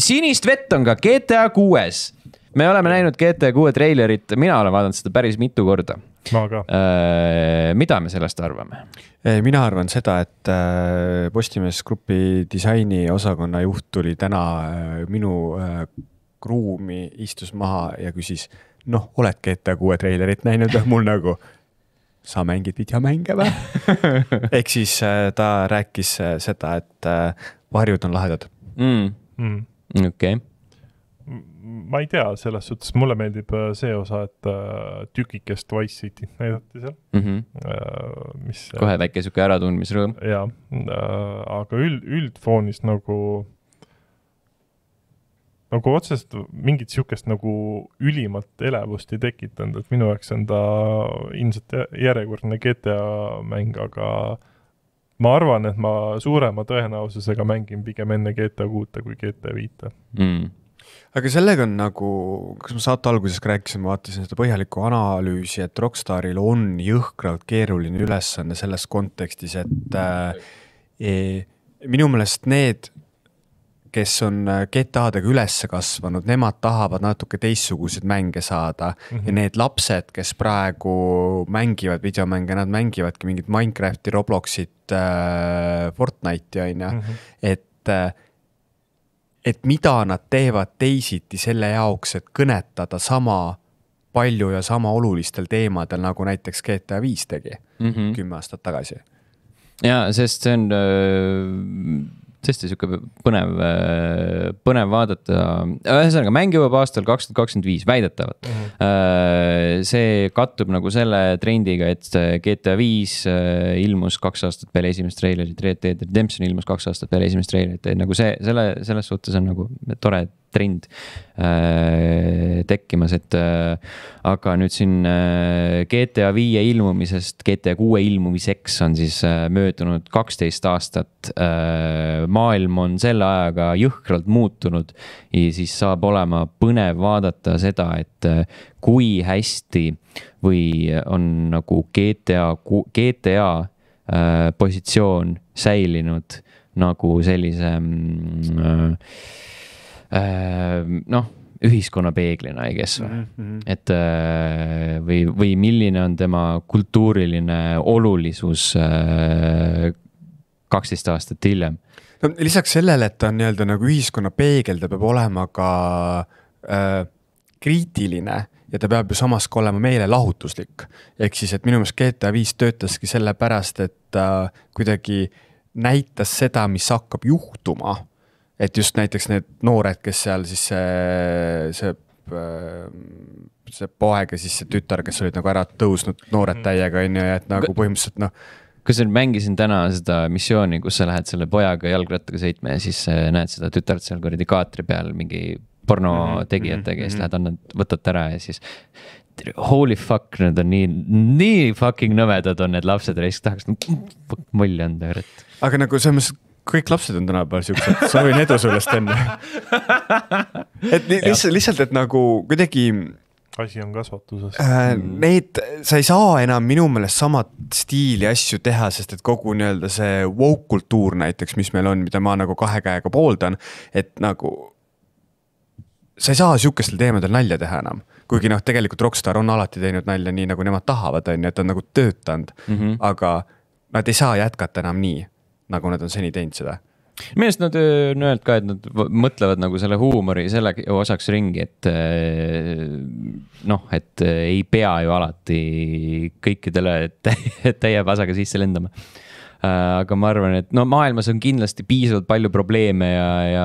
sinist vett on ka GTA kuues. me oleme näinud GTA kuue treilerit, mina olen vaadanud seda päris mitu korda. ma ka. Äh, mida me sellest arvame? mina arvan seda, et äh, Postimees Grupi disainiosakonna juht tuli täna minu ruumi, istus maha ja küsis, noh, oled GTA kuue treilerit näinud, mul nagu sa mängid videomänge või ehk siis äh, ta rääkis äh, seda, et äh, varjud on lahedad mm.. Mm. okei okay ma ei tea, selles suhtes mulle meeldib see osa, et tükikest Wise City't näidati seal mm. -hmm. mis. kohe väike sihuke äratundmisrõõm. jaa, aga üld, üldfoonis nagu nagu otsest mingit sihukest nagu ülimat elevust ei tekitanud, et minu jaoks on ta ilmselt järjekordne GTA mäng, aga ma arvan, et ma suurema tõenäosusega mängin pigem enne GTA kuute kui GTA viite mm aga sellega on nagu, kas me saate alguses ka rääkisime, vaatasin seda põhjalikku analüüsi, et Rockstaril on jõhkralt keeruline ülesanne selles kontekstis, et äh, e, minu meelest need kes on äh, GTA-dega üles kasvanud, nemad tahavad natuke teistsuguseid mänge saada mm. -hmm. ja mhm. need lapsed, kes praegu mängivad videomänge, nad mängivadki mingit Minecrafti, Robloxit äh,, Fortnite'i on ju, mhm. et äh, et mida nad teevad teisiti selle jaoks, et kõnetada sama palju ja sama olulistel teemadel, nagu näiteks GTA viis tegi mm -hmm. kümme aastat tagasi. ja, sest see on öö äh, tõesti sihuke põnev, põnev vaadata, ühesõnaga mäng jõuab aastal kaks tuhat kakskümmend viis, väidetavalt mm. -hmm. see kattub nagu selle trendiga, et GTA viis äh, ilmus kaks aastat peale esimest treilerit, Red Dead Redemption ilmus kaks aastat peale esimest treilerit, et nagu see, selle, selles suhtes on nagu tore, et trend äh, tekkimas, et äh, aga nüüd siin äh, GTA viie ilmumisest GTA kuue ilmumiseks on siis möödunud kaksteist aastat. maailm on selle ajaga jõhkralt muutunud ja siis saab olema põnev vaadata seda, et kui hästi või on nagu GTA, GTA positsioon säilinud nagu sellise mm, äh, Ehm, noh, ühiskonna peeglina, I guess mm. -hmm. et äh, või, või milline on tema kultuuriline olulisus äh, kaksteist aastat hiljem. no lisaks sellele, et ta on nii-öelda nagu ühiskonna peegel, ta peab olema ka äh, kriitiline ja ta peab ju samas ka olema meelelahutuslik. ehk siis, et minu meelest GTA viis töötaski sellepärast, et ta äh, kuidagi näitas seda, mis hakkab juhtuma et just näiteks need noored, kes seal siis see, see see poeg ja siis see tütar, kes olid nagu ära tõusnud noored mhm. täiega, on ju, et nagu põhimõtteliselt noh. kusjuures mängisin täna seda missiooni, kus sa lähed selle pojaga jalgrattaga sõitma ja siis äh, näed seda tütart seal kuradi kaatri peal mingi porno mhm, mhm, tegijatega ja siis lähed annad, võtad ta ära ja siis. Holy fuck, nad on nii, nii fucking nõmedad on need lapsed, raisk tahaks, moll on ta, kurat. aga nagu selles mõttes kõik lapsed on tänapäeval siuksed, soovin edu sulle, Sten. et lihtsalt, lihtsalt, et nagu kuidagi. asi on kasvatuses äh,. Mm. Neid, sa ei saa enam minu meelest samat stiili asju teha, sest et kogu nii-öelda see woke kultuur näiteks, mis meil on, mida ma nagu kahe käega pooldan, et nagu. sa ei saa sihukestel teemadel nalja teha enam kuigi noh, tegelikult rokkstaar on alati teinud nalja nii, nagu nemad tahavad, on ju, et on nagu töötanud mm, -hmm. aga nad ei saa jätkata enam nii nagu nad on seni teinud seda minu arust nad on öelnud ka, et nad mõtlevad nagu selle huumori selle osaks ringi, et noh, et ei pea ju alati kõikidele täie vasaga sisse lendama. Äh, aga ma arvan, et no maailmas on kindlasti piisavalt palju probleeme ja, ja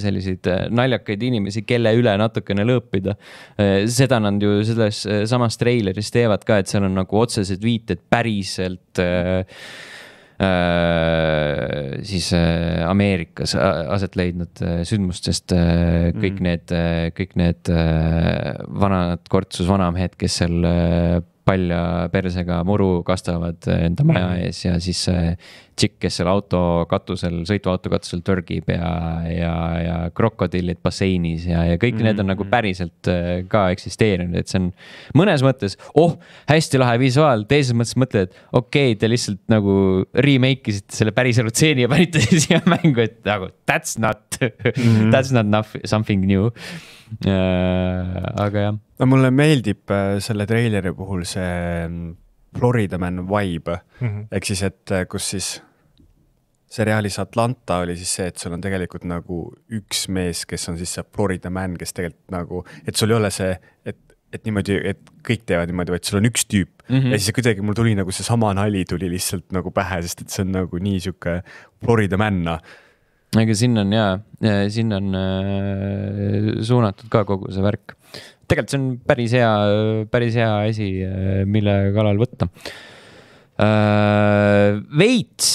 selliseid äh, naljakaid inimesi, kelle üle natukene lõõpida. Äh, seda nad ju selles samas treileris teevad ka, et seal on nagu otsesed viited päriselt äh, Äh, siis äh, Ameerikas äh, aset leidnud sündmust, sest kõik mm -hmm. need, kõik need vanad kortsus vanamehed, kes seal palja persega muru kastavad enda maja mhm. ees ja siis see tšikk, kes seal auto katusel, sõiduauto katusel törgib ja, ja, ja krokodillid basseinis ja, ja kõik mm -hmm. need on nagu mhm. päriselt äh, ka eksisteerinud, et see on mõnes mõttes, oh, hästi lahe visuaal, teises mõttes mõtled, et okei okay,, te lihtsalt nagu remake isite selle päriselu stseeni ja panite siia mängu, et nagu that's not mm, -hmm. that's not enough, something new. Äh, aga jah no mulle meeldib äh, selle treileri puhul see mm, Florida Man vibe mm -hmm. ehk siis, et äh, kus siis seriaalis Atlanta oli siis see, et sul on tegelikult nagu üks mees, kes on siis see Florida man, kes tegelikult nagu, et sul ei ole see, et, et niimoodi, et kõik teevad niimoodi, vaid sul on üks tüüp mm. -hmm. ja siis kuidagi mul tuli nagu seesama nali tuli lihtsalt nagu pähe, sest et see on nagu nii sihuke Florida manna. Noh. aga siin on jaa, siin on äh, suunatud ka kogu see värk tegelikult see on päris hea, päris hea asi, mille kallal võtta. Äh, veits,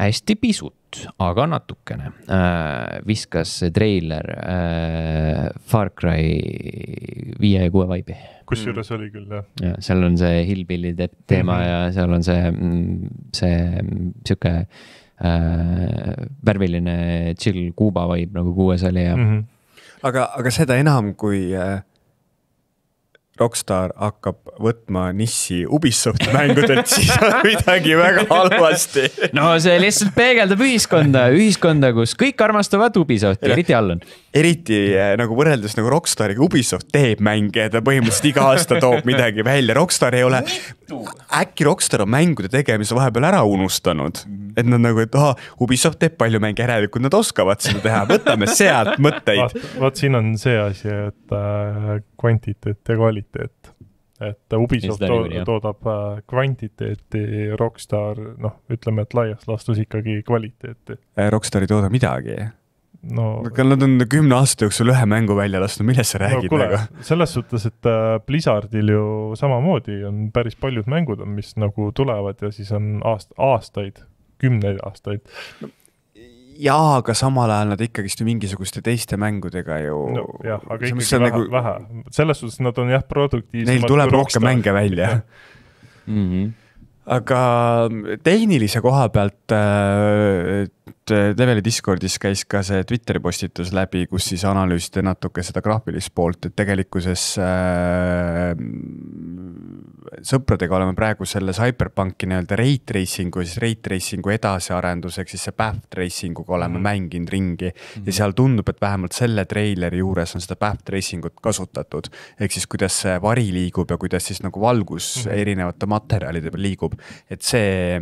hästi pisut, aga natukene äh, viskas treiler äh, Far Cry viie ja kuue vaibi. kusjuures mm. oli küll jah. ja seal on see Hillbilly teema mm -hmm. ja seal on see, see sihuke äh, värviline chill Kuuba vibe nagu kuues oli ja mm. -hmm. aga, aga seda enam, kui äh Rockstar hakkab võtma nissi Ubisofti mängudelt, siis on midagi väga halvasti. no see lihtsalt peegeldab ühiskonda, ühiskonda, kus kõik armastavad Ubisofti, eriti Allan. eriti eh, nagu võrreldes nagu Rockstariga, Ubisoft teeb mänge, ta põhimõtteliselt iga aasta toob midagi välja, Rockstar ei ole. äkki Rockstar on mängude tegemise vahepeal ära unustanud et nad nagu, et aa, Ubisoft teeb palju mänge, järelikult nad oskavad seda teha, võtame sealt mõtteid. vot siin on see asi, et äh, kvantiteet ja kvaliteet. et Ubisoft to niimoodi, toodab äh, kvantiteeti, Rockstar noh, ütleme, et laias laastus ikkagi kvaliteeti eh,. Rockstar ei tooda midagi no. aga nad on kümne aasta jooksul ühe mängu välja lasknud, millest sa räägid no, nagu? selles suhtes, et äh, Blizzardil ju samamoodi on päris paljud mängud on, mis nagu tulevad ja siis on aast-, aastaid kümneid aastaid no jaa, aga samal ajal nad ikkagist ju mingisuguste teiste mängudega ju no,. jah, aga see, ikkagi vähe nagu..., vähe, selles suhtes nad on jah produktiivsemad. Neil tuleb rohkem mänge välja mhm. mm. -hmm. aga tehnilise koha pealt äh,, et Leveli Discordis käis ka see Twitteri postitus läbi, kus siis analüüsiti natuke seda graafilist poolt, et tegelikkuses äh, sõpradega oleme praegu selles Hyperpunki nii-öelda rate racing'u ja siis rate racing'u edasiarendus, ehk siis see path racing'uga oleme mm -hmm. mänginud ringi mm. -hmm. ja mhm. seal tundub, et vähemalt selle treileri juures on seda path racing ut kasutatud. ehk siis kuidas see vari liigub ja kuidas siis nagu valgus mm -hmm. erinevate materjalide peal liigub. et see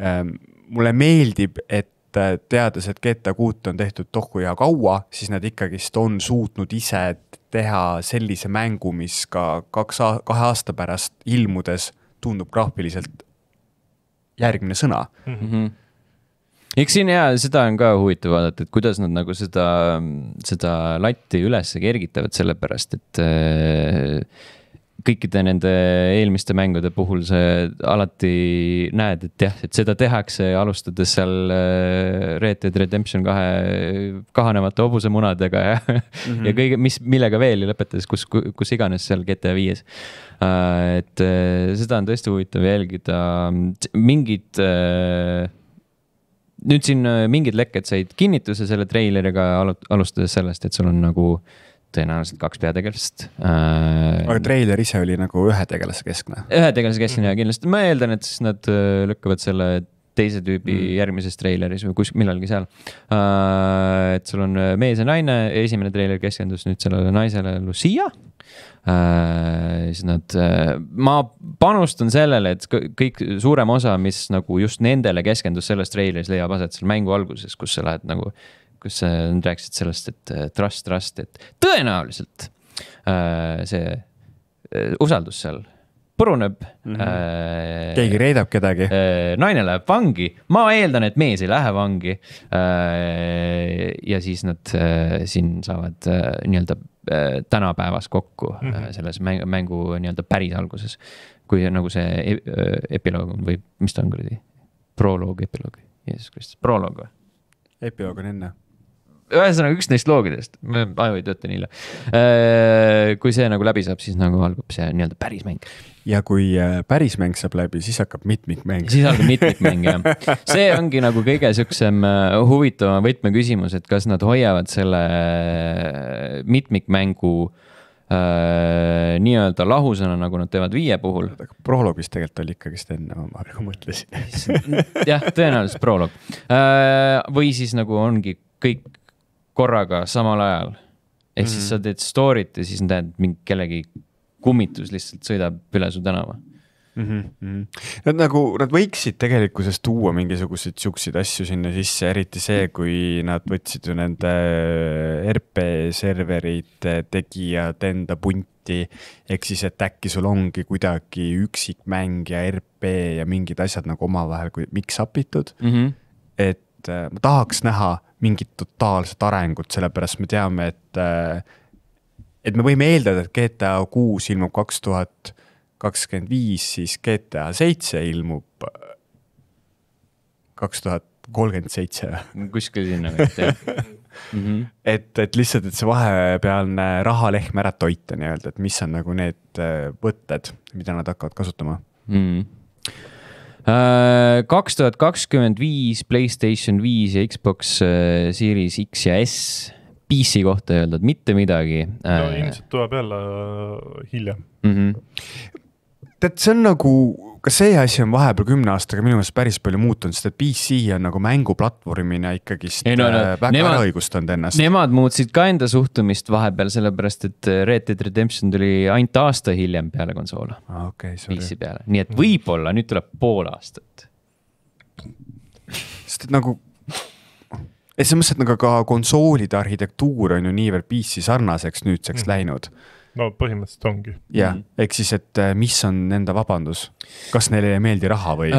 ähm,, mulle meeldib, et äh, teades, et GTA kuut on tehtud tohku ja kaua, siis nad ikkagist on suutnud ise teha sellise mängu, mis ka kaks, kahe aasta pärast ilmudes tundub graafiliselt järgmine sõna mm. -hmm eks siin jaa, seda on ka huvitav vaadata, et kuidas nad nagu seda, seda latti üles kergitavad, sellepärast et äh, kõikide nende eelmiste mängude puhul see alati näed, et jah, et seda tehakse alustades seal äh, Red Dead Redemption kahe kahanevate hobusemunadega ja mm, -hmm. ja kõige, mis, millega veel ja lõpetades kus, kus iganes seal GTA viies. Äh, et äh, seda on tõesti huvitav jälgida, mingid nüüd siin mingid lekked said kinnituse selle treileriga, alustades sellest, et sul on nagu äh, tõenäoliselt kaks peategelast äh,. aga treiler ise oli nagu ühe tegelase keskne. ühe tegelase keskne mm -hmm. ja kindlasti ma eeldan, et siis nad äh, lükkavad selle teise tüübi mm. järgmises treileris või kus, millalgi seal uh,. et sul on äh, mees ja naine, esimene treiler keskendus nüüd sellele naisele Lucia uh,. siis nad uh,, ma panustan sellele, et kõik suurem osa, mis nagu just nendele keskendus selles treileris leiab aset seal mängu alguses, kus sa lähed nagu uh, kus äh, nad rääkisid sellest, et äh, trust, trust, et tõenäoliselt äh, see usaldus seal puruneb mm. -hmm. keegi reedab kedagi. naine läheb vangi, ma eeldan, et mees ei lähe vangi. ja siis nad siin saavad nii-öelda tänapäevas kokku mm -hmm. selles mängu, mängu nii-öelda päris alguses. kui nagu see e-, epiloog või mis ta on kuradi, proloog, epiloog, Jeesus Kristus, proloog või? epiloog on enne ühesõnaga üks neist loogidest, aju ei tööta nii hilja. Äh, kui see nagu läbi saab, siis nagu algab see nii-öelda päris mäng. ja kui äh, päris mäng saab läbi, siis hakkab mitmikmäng. siis algab mitmikmäng jah, see ongi nagu kõige sihukesem äh, huvitavam võtmeküsimus, et kas nad hoiavad selle mitmikmängu Äh, nii-öelda lahusena, nagu nad teevad viie puhul. proloogis tegelikult oli ikkagist enne, ma praegu mõtlesin jah, tõenäoliselt proloog äh,. või siis nagu ongi kõik korraga samal ajal. ehk mm -hmm. siis mhm. sa teed story't ja siis näed mingi kellegi kummitus lihtsalt sõidab üle su tänava mm. -hmm. Nad nagu, nad võiksid tegelikkuses tuua mingisuguseid siukseid asju sinna sisse, eriti see, kui nad võtsid ju nende RP serverite tegijad enda punti. ehk siis, et äkki sul ongi kuidagi üksikmäng ja RP ja mingid asjad nagu omavahel mix up itud mm. -hmm. et äh, ma tahaks näha mingit totaalset arengut, sellepärast me teame, et, äh, et me võime eeldada, et GTA kuus ilmub kaks tuhat kakskümmend viis, siis GTA seitse ilmub äh, kaks tuhat kolmkümmend seitse. kuskil sinna vist jah mm. -hmm. et, et lihtsalt, et see vahepealne rahalehm ära toita nii-öelda, et mis on nagu need äh, võtted, mida nad hakkavad kasutama mm. -hmm Äh, kaks tuhat kakskümmend viis Playstation viis ja Xbox äh, Series X ja S. PC kohta ei öeldud mitte midagi. Äh, ilmselt tuleb jälle hiljem mm. -hmm tead, see on nagu, ka see asi on vahepeal kümne aastaga minu meelest päris palju muutunud, sest et PC on nagu mänguplatvormina ikkagist ei, no, no, äh, väga nemad, ära õigustanud ennast. Nemad muutsid ka enda suhtumist vahepeal, sellepärast et äh, Red Dead Redemption tuli ainult aasta hiljem peale konsoole ah,. Okay, sorry. PC peale, nii et võib-olla nüüd tuleb pool aastat. sest et nagu et selles mõttes, et nagu ka konsoolide arhitektuur on ju niivõrd PC sarnaseks nüüdseks mm. läinud no põhimõtteliselt ongi. jah, mhm. ehk siis, et äh, mis on nende vabandus, kas neile ei meeldi raha või?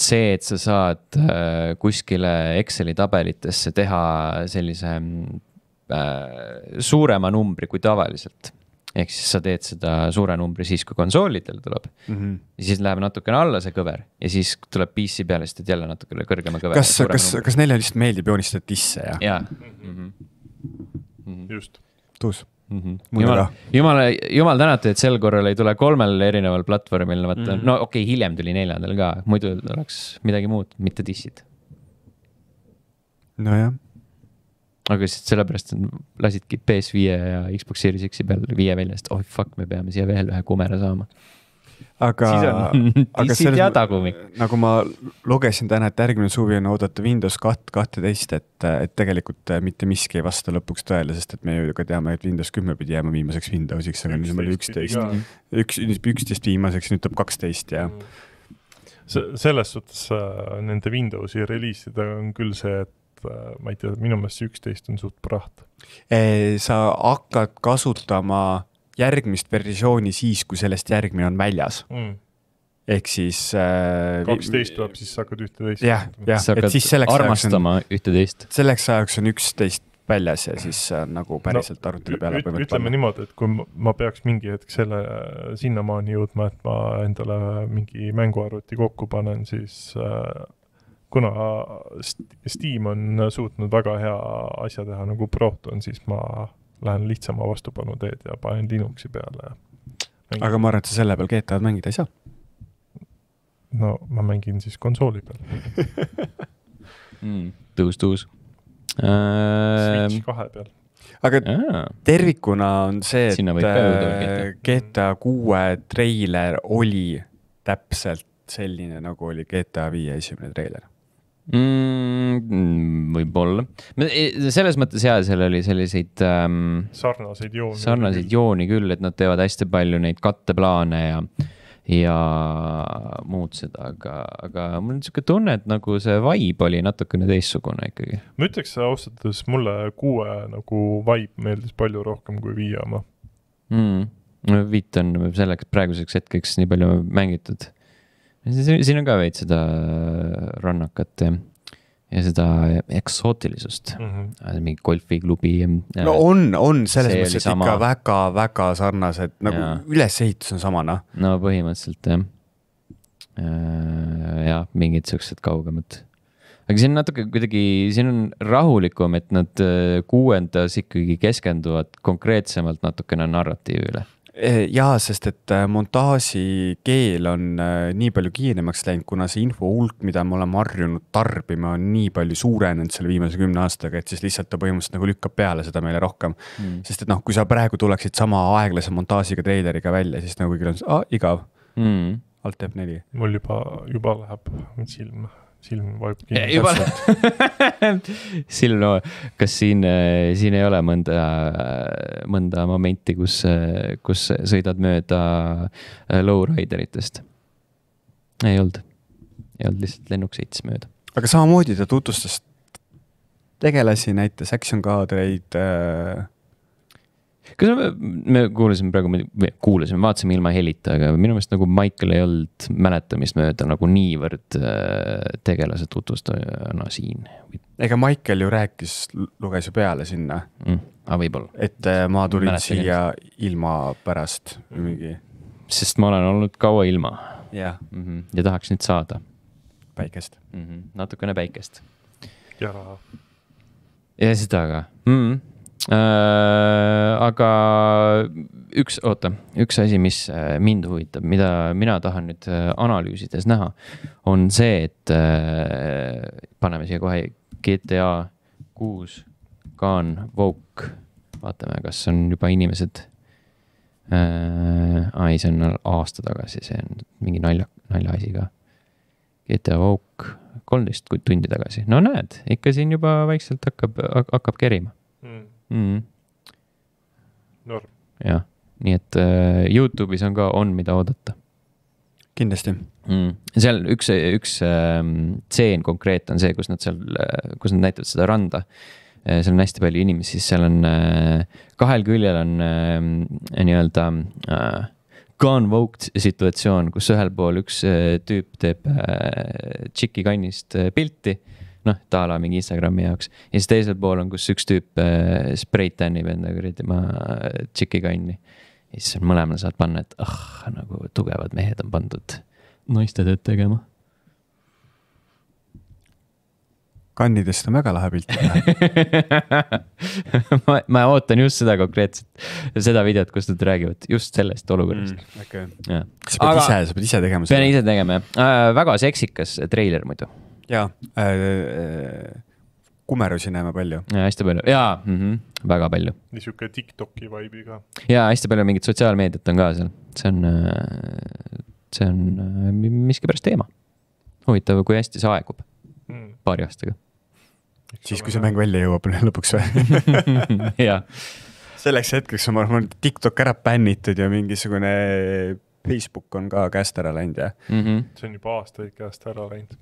see, et sa saad äh, kuskile Exceli tabelitesse teha sellise mm, äh, suurema numbri kui tavaliselt ehk siis sa teed seda suure numbri siis, kui konsoolidel tuleb mm. -hmm. ja siis läheb natukene alla see kõver ja siis tuleb PC peale, siis teed jälle natukene kõrgema kõvera. kas, kas, kas neile lihtsalt meeldib joonistada disse ja? jaa mm -hmm.. Mm -hmm. just tuus mm. -hmm. jumal, jumal, jumal tänatud, et sel korral ei tule kolmel erineval platvormil, vaata mm, -hmm. no okei okay,, hiljem tuli neljandal ka, muidu oleks midagi muud, mitte dissid. nojah. aga siis sellepärast lasidki PS5-e ja Xbox Series X-i peal viie välja, sest oh fuck, me peame siia veel ühe kumera saama aga, aga selles, nagu ma lugesin täna, et järgmine suvi on oodata Windows kaht-, kahteteist, et, et tegelikult äh, mitte miski ei vasta lõpuks tõele, sest et me ju ka teame, et Windows kümme pidi jääma viimaseks Windowsiks, aga nüüd on meil üksteist, üks, üksteist viimaseks, nüüd tuleb kaksteist ja see, selles suhtes äh, nende Windowsi reliisidega on küll see, et äh, ma ei tea, minu meelest see üksteist on suht praht. sa hakkad kasutama järgmist versiooni siis, kui sellest järgmine on väljas mm.. ehk siis äh,. kaksteist tuleb, siis sa hakkad ühteteist. jah, jah, et siis selleks armastama ühteteist. selleks ajaks on üksteist väljas ja siis äh, nagu päriselt no, arvutile peale üt, ütleme panna. niimoodi, et kui ma peaks mingi hetk selle, äh, sinnamaani jõudma, et ma endale mingi mänguarvuti kokku panen, siis äh, kuna Steam on suutnud väga hea asja teha nagu Proton, siis ma lähen lihtsama vastupanu teed ja panen Linuxi peale ja mängin. aga ma arvan, et sa selle peal GTA-d mängida ei saa. no ma mängin siis konsooli peal mm,. tõus, tõus äh.... Switch kahe peal. aga Aa. tervikuna on see, et GTA äh, kuue treiler oli täpselt selline, nagu oli GTA viie esimene treiler mm,? võib-olla, e, selles mõttes jaa, seal oli selliseid ähm,. sarnaseid jooni. sarnaseid jooni küll, et nad teevad hästi palju neid katteplaane ja, ja muud seda, aga, aga mul on sihuke tunne, et nagu see vibe oli natukene teistsugune ikkagi. ma ütleks ausalt öeldes, mulle kuue nagu vibe meeldis palju rohkem kui viie oma mm. no viit on selleks praeguseks hetkeks nii palju mängitud siin on ka veits seda äh, rannakat ja seda äh, eksootilisust mm, -hmm. mingi golfiklubi. no on, on selles mõttes, et sama... ikka väga-väga sarnased, nagu ja. ülesehitus on sama, noh. no põhimõtteliselt jah. jah, mingid siuksed kaugemad. aga siin natuke kuidagi, siin on rahulikum, et nad kuuendas ikkagi keskenduvad konkreetsemalt natukene narratiivile Eh, jaa, sest et äh, montaaži keel on äh, nii palju kiiremaks läinud, kuna see info hulk, mida me oleme harjunud tarbima, on nii palju suurenenud selle viimase kümne aastaga, et siis lihtsalt ta põhimõtteliselt nagu lükkab peale seda meile rohkem mm.. sest et noh, kui sa praegu tuleksid sama aeglase montaažiga treileriga välja, siis nagu kõigil on, igav mm.. alt jääb neli. mul juba, juba läheb silma silm vajub kinni. juba silm no,, kas siin, eh, siin ei ole mõnda, mõnda momenti, kus, eh, kus sõidad mööda eh, lowrider itest? ei olnud, ei olnud, lihtsalt lennuk sõitis mööda. aga samamoodi ta tutvustas tegelasi, näitas action kaadreid äh kas me, me kuulasime praegu, kuulasime, vaatasime ilma helita, aga minu meelest nagu Michael ei olnud mäletamist mööda nagu niivõrd äh, tegelase tutvustajana no, siin. ega Michael ju rääkis, luges ju peale sinna mm,. aga võib-olla. et äh, ma tulin Mäletan siia ilmest. ilma pärast mingi. sest ma olen olnud kaua ilma. jah. Mhm. ja tahaks nüüd saada. päikest mm. -hmm, natukene päikest. ja. ja seda ka mm. -hmm Äh, aga üks, oota, üks asi, mis äh, mind huvitab, mida mina tahan nüüd äh, analüüsides näha, on see, et paneme siia kohe GTA kuus, Gone Woke. vaatame, kas on juba inimesed äh,. ai, see on aasta tagasi, see on mingi nalja, naljaasi ka. GTA Woke kolmteist tundi tagasi, no näed, ikka siin juba vaikselt hakkab, hakkab kerima mm mm.. jah, nii et äh, Youtube'is on ka, on, mida oodata. kindlasti mm.. seal üks, üks ähm, tseen äh, konkreetne on see, kus nad seal, äh, kus nad näitavad seda randa äh, seal on hästi palju inimesi, siis seal on äh, kahel küljel on äh, nii-öelda äh, gone woke situatsioon, kus ühel pool üks äh, tüüp teeb tšiki kannist pilti mm noh, ta ala mingi Instagrami jaoks. ja siis teisel pool on, kus üks tüüp äh, spreit tännib enda kuradi ma äh, tšiki kanni. ja siis mõlemale saad panna, et ah oh,, nagu tugevad mehed on pandud naiste tööd tegema. kannidest on väga lahe pilt ma, ma ootan just seda konkreetset, seda videot, kus nad räägivad just sellest olukorrast mm,. Okay. sa pead Aga ise, sa pead ise tegema seda. pean ise tegema jah äh,, väga seksikas treiler muidu jaa äh, äh,, kumerusi näeme palju. hästi palju, jaa mm, -hmm, väga palju. niisugune Tiktoki vibe'i ka. jaa, hästi palju mingit sotsiaalmeediat on ka seal, see on, äh, see on äh, miskipärast teema. huvitav, kui hästi see aegub mm. paari aastaga. siis, kui see mäng välja jõuab lõpuks või jah. selleks hetkeks on, ma arvan, Tiktok ära bännitud ja mingisugune Facebook on ka käest ära läinud ja mm. -hmm. see on juba aastaid käest ära läinud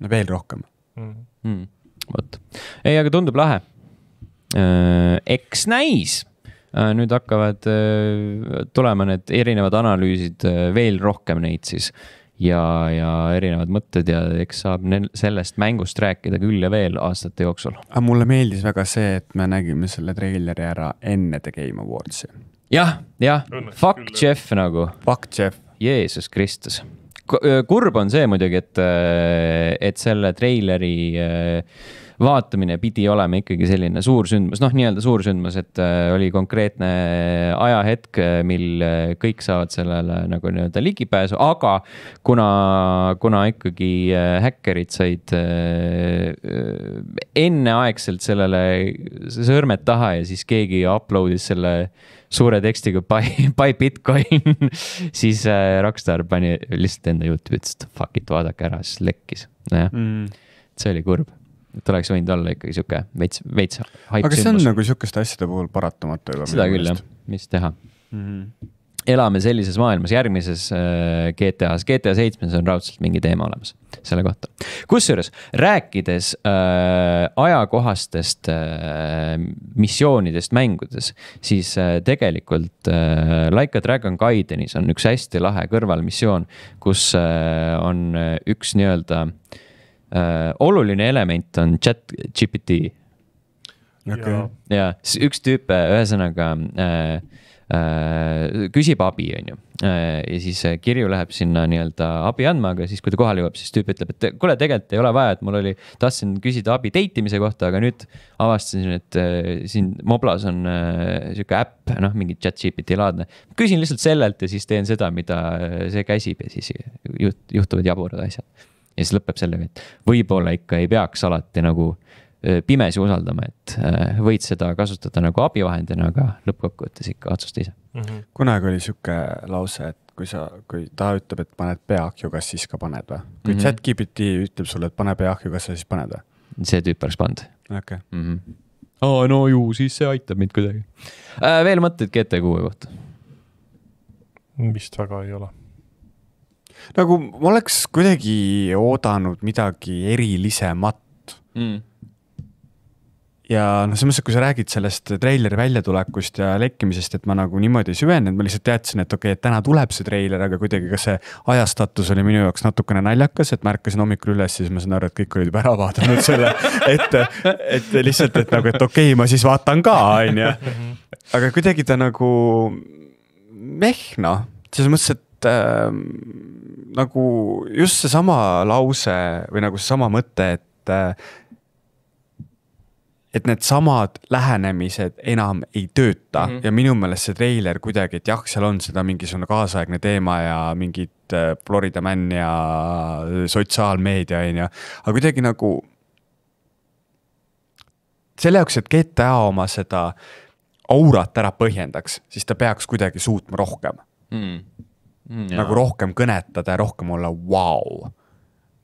no veel rohkem mm. -hmm.. vot, ei, aga tundub lahe. Äh, eks näis äh, nüüd hakkavad äh, tulema need erinevad analüüsid, veel rohkem neid siis. ja, ja erinevad mõtted ja eks saab sellest mängust rääkida küll ja veel aastate jooksul. aga mulle meeldis väga see, et me nägime selle treileri ära enne The Game Awardsi ja,. jah, jah, fuck Jeff nagu. Fuck Jeff. Jeesus Kristus kurb on see muidugi, et, et selle treileri äh, vaatamine pidi olema ikkagi selline suursündmus, noh, nii-öelda suursündmus, et äh, oli konkreetne ajahetk, äh, mil äh, kõik saavad sellele nagu nii-öelda ligipääsu, aga kuna, kuna ikkagi häkkerid said enneaegselt sellele sõrmed taha ja siis keegi upload'is selle suure tekstiga buy, buy Bitcoin siis Rockstar pani lihtsalt enda Youtube'i, ütles fuck it, vaadake ära, siis lekkis, jah mm.. see oli kurb et oleks võinud olla ikkagi sihuke veits, veits. aga see on nagu sihukeste asjade puhul paratamatu juba. seda küll jah, mis teha mm. -hmm. elame sellises maailmas, järgmises äh, GTA-s, GTA seitsmes on raudselt mingi teema olemas selle kohta. kusjuures rääkides äh, ajakohastest äh, missioonidest mängudes, siis äh, tegelikult äh, Like a Dragon Gaidenis on üks hästi lahe kõrvalmissioon, kus äh, on äh, üks nii-öelda äh, Äh, oluline element on chat GPT. ja üks tüüp, äh, ühesõnaga äh, äh, küsib abi, on ju. ja siis kirju läheb sinna nii-öelda abi andma, aga siis, kui ta kohale jõuab, siis tüüp ütleb, et kuule, tegelikult ei ole vaja, et mul oli, tahtsin küsida abi date imise kohta, aga nüüd avastasin, et siin Moblas on sihuke äpp, noh, mingi chat-GPT laadne. küsin lihtsalt sellelt ja siis teen seda, mida see käsib ja siis juht-, juhtuvad jaburad asjad ja siis lõpeb sellega, et võib-olla ikka ei peaks alati nagu pimesi usaldama, et võid seda kasutada nagu abivahendina, aga lõppkokkuvõttes ikka otsusta ise mm. -hmm. kunagi oli sihuke lause, et kui sa, kui ta ütleb, et paned peaahju, kas siis ka paned või? kui mm -hmm. chatGPT ütleb sulle, et pane peaahju, kas sa siis paned või? see tüüp oleks pannud. okei okay. mm. -hmm. Oh, no ju, siis see aitab mind kuidagi äh,. veel mõtteid GT6-e kohta? vist väga ei ole nagu ma oleks kuidagi oodanud midagi erilisemat mm ja noh, selles mõttes, et kui sa räägid sellest treileri väljatulekust ja lekkimisest, et ma nagu niimoodi ei süvenenud, ma lihtsalt teadsin, et okei okay,, et täna tuleb see treiler, aga kuidagi ka see ajastatus oli minu jaoks natukene naljakas, et ma ärkasin hommikul üles, siis ma sain aru, et kõik olid juba ära vaadanud selle, et, et lihtsalt, et nagu, et okei okay,, ma siis vaatan ka, on ju. Mhm. aga kuidagi ta nagu mehh noh, selles mõttes, et et äh, nagu just seesama lause või nagu seesama mõte, et äh, et needsamad lähenemised enam ei tööta mm -hmm. ja minu meelest see treiler kuidagi, et jah, seal on seda mingisugune kaasaegne teema ja mingid äh, Florida man ja äh, sotsiaalmeedia on ju, aga kuidagi nagu. selle jaoks, et GTA oma seda aurat ära põhjendaks, siis ta peaks kuidagi suutma rohkem mm mm,. nagu rohkem kõnetada ja rohkem olla vau wow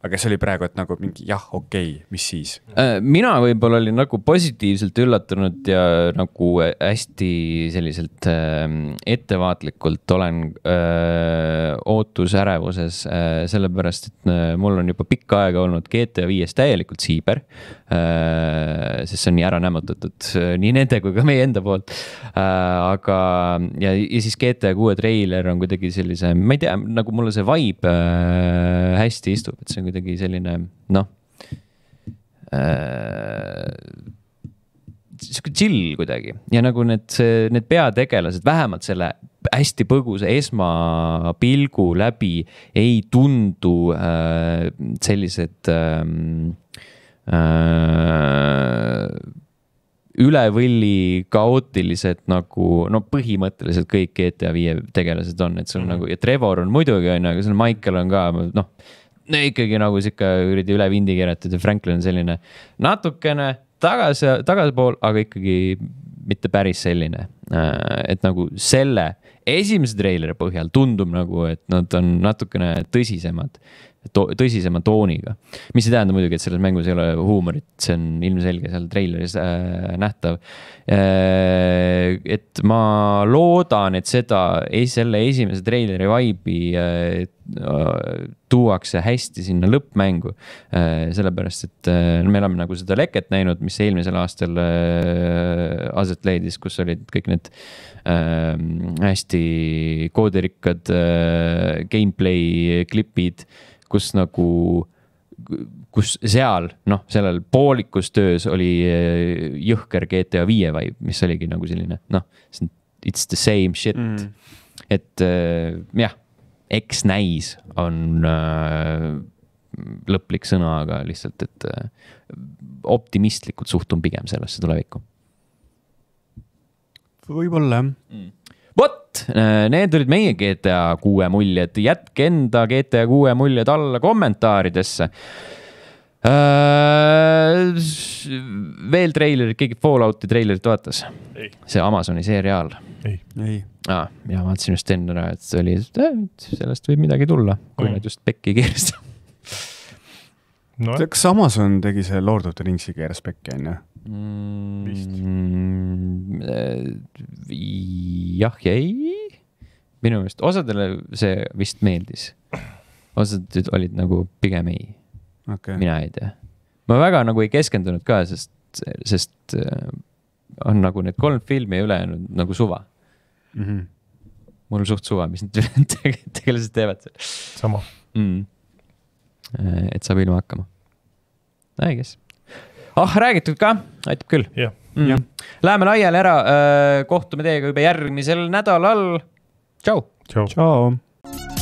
aga see oli praegu, et nagu mingi jah, okei okay,, mis siis? Äh, mina võib-olla olin nagu positiivselt üllatunud ja nagu hästi selliselt ähm, ettevaatlikult olen öö, äh, ootusärevuses, äh, sellepärast et mul on juba pikka aega olnud GTA viies täielikult siiber. sest see on nii ära nämmutatud nii nende kui ka meie enda poolt. aga, ja, ja siis GTA kuue treiler on kuidagi sellise, ma ei tea, nagu mulle see vibe öö, hästi istub, et see on on kuidagi selline noh äh,. sihuke chill kuidagi ja nagu need, need peategelased vähemalt selle hästi põgusa esmapilgu läbi ei tundu äh, sellised ähm, äh, äh, üle võlli kaootilised nagu no põhimõtteliselt kõik GTA viie tegelased on, et sul mm -hmm. nagu ja Trevor on muidugi on ju, aga seal Michael on ka noh no ikkagi nagu sihuke kuradi üle vindi keeratud ja Franklin on selline natukene tagasi, tagapool, aga ikkagi mitte päris selline. Äh, et nagu selle esimese treileri põhjal tundub nagu, et nad on natukene tõsisemad to-, tõsisema tooniga. mis ei tähenda muidugi, et selles mängus ei ole huumorit, see on ilmselge seal treileris äh, nähtav äh,. et ma loodan, et seda, selle esimese treileri vibe'i äh, tuuakse hästi sinna lõppmängu. Äh, sellepärast, et äh, me oleme nagu seda leket näinud, mis eelmisel aastal äh, aset leidis, kus olid kõik need hästi koodirikkad gameplay klipid kus nagu, kus seal noh, sellel poolikus töös oli eh, jõhker GTA viie vibe, mis oligi nagu selline noh, it's the same shit mm.. et eh, jah, eks näis on eh, lõplik sõna, aga lihtsalt, et optimistlikult suhtun pigem sellesse tulevikku. võib-olla jah mm vot, äh, need olid meie GTA kuue muljed, jätke enda GTA kuue muljed alla kommentaaridesse Uh, veel treilerid, keegi Fallouti treilerit vaatas? see Amazoni seriaal? ei, ei.. aa, ah, mina vaatasin just enne ära, et see oli, äh, sellest võib midagi tulla, kui mm. nad just pekki keerasid no.. kas Amazon tegi see Lord of the Ringsi keeras pekki, onju? mm,? vist. jah ja ei. minu meelest osadele see vist meeldis. osad olid nagu pigem ei okay.. mina ei tea. ma väga nagu ei keskendunud ka, sest, sest äh, on nagu need kolm filmi ülejäänud nagu suva mm. -hmm. mul on suht suva, mis need tegelased teevad seal. sama mm.. Äh, et saab ilma hakkama. I guess ah, räägitud ka, aitab küll yeah.. Mm. Yeah. Läheme laiali ära, äh, kohtume teiega juba järgmisel nädalal. tšau. tšau, tšau..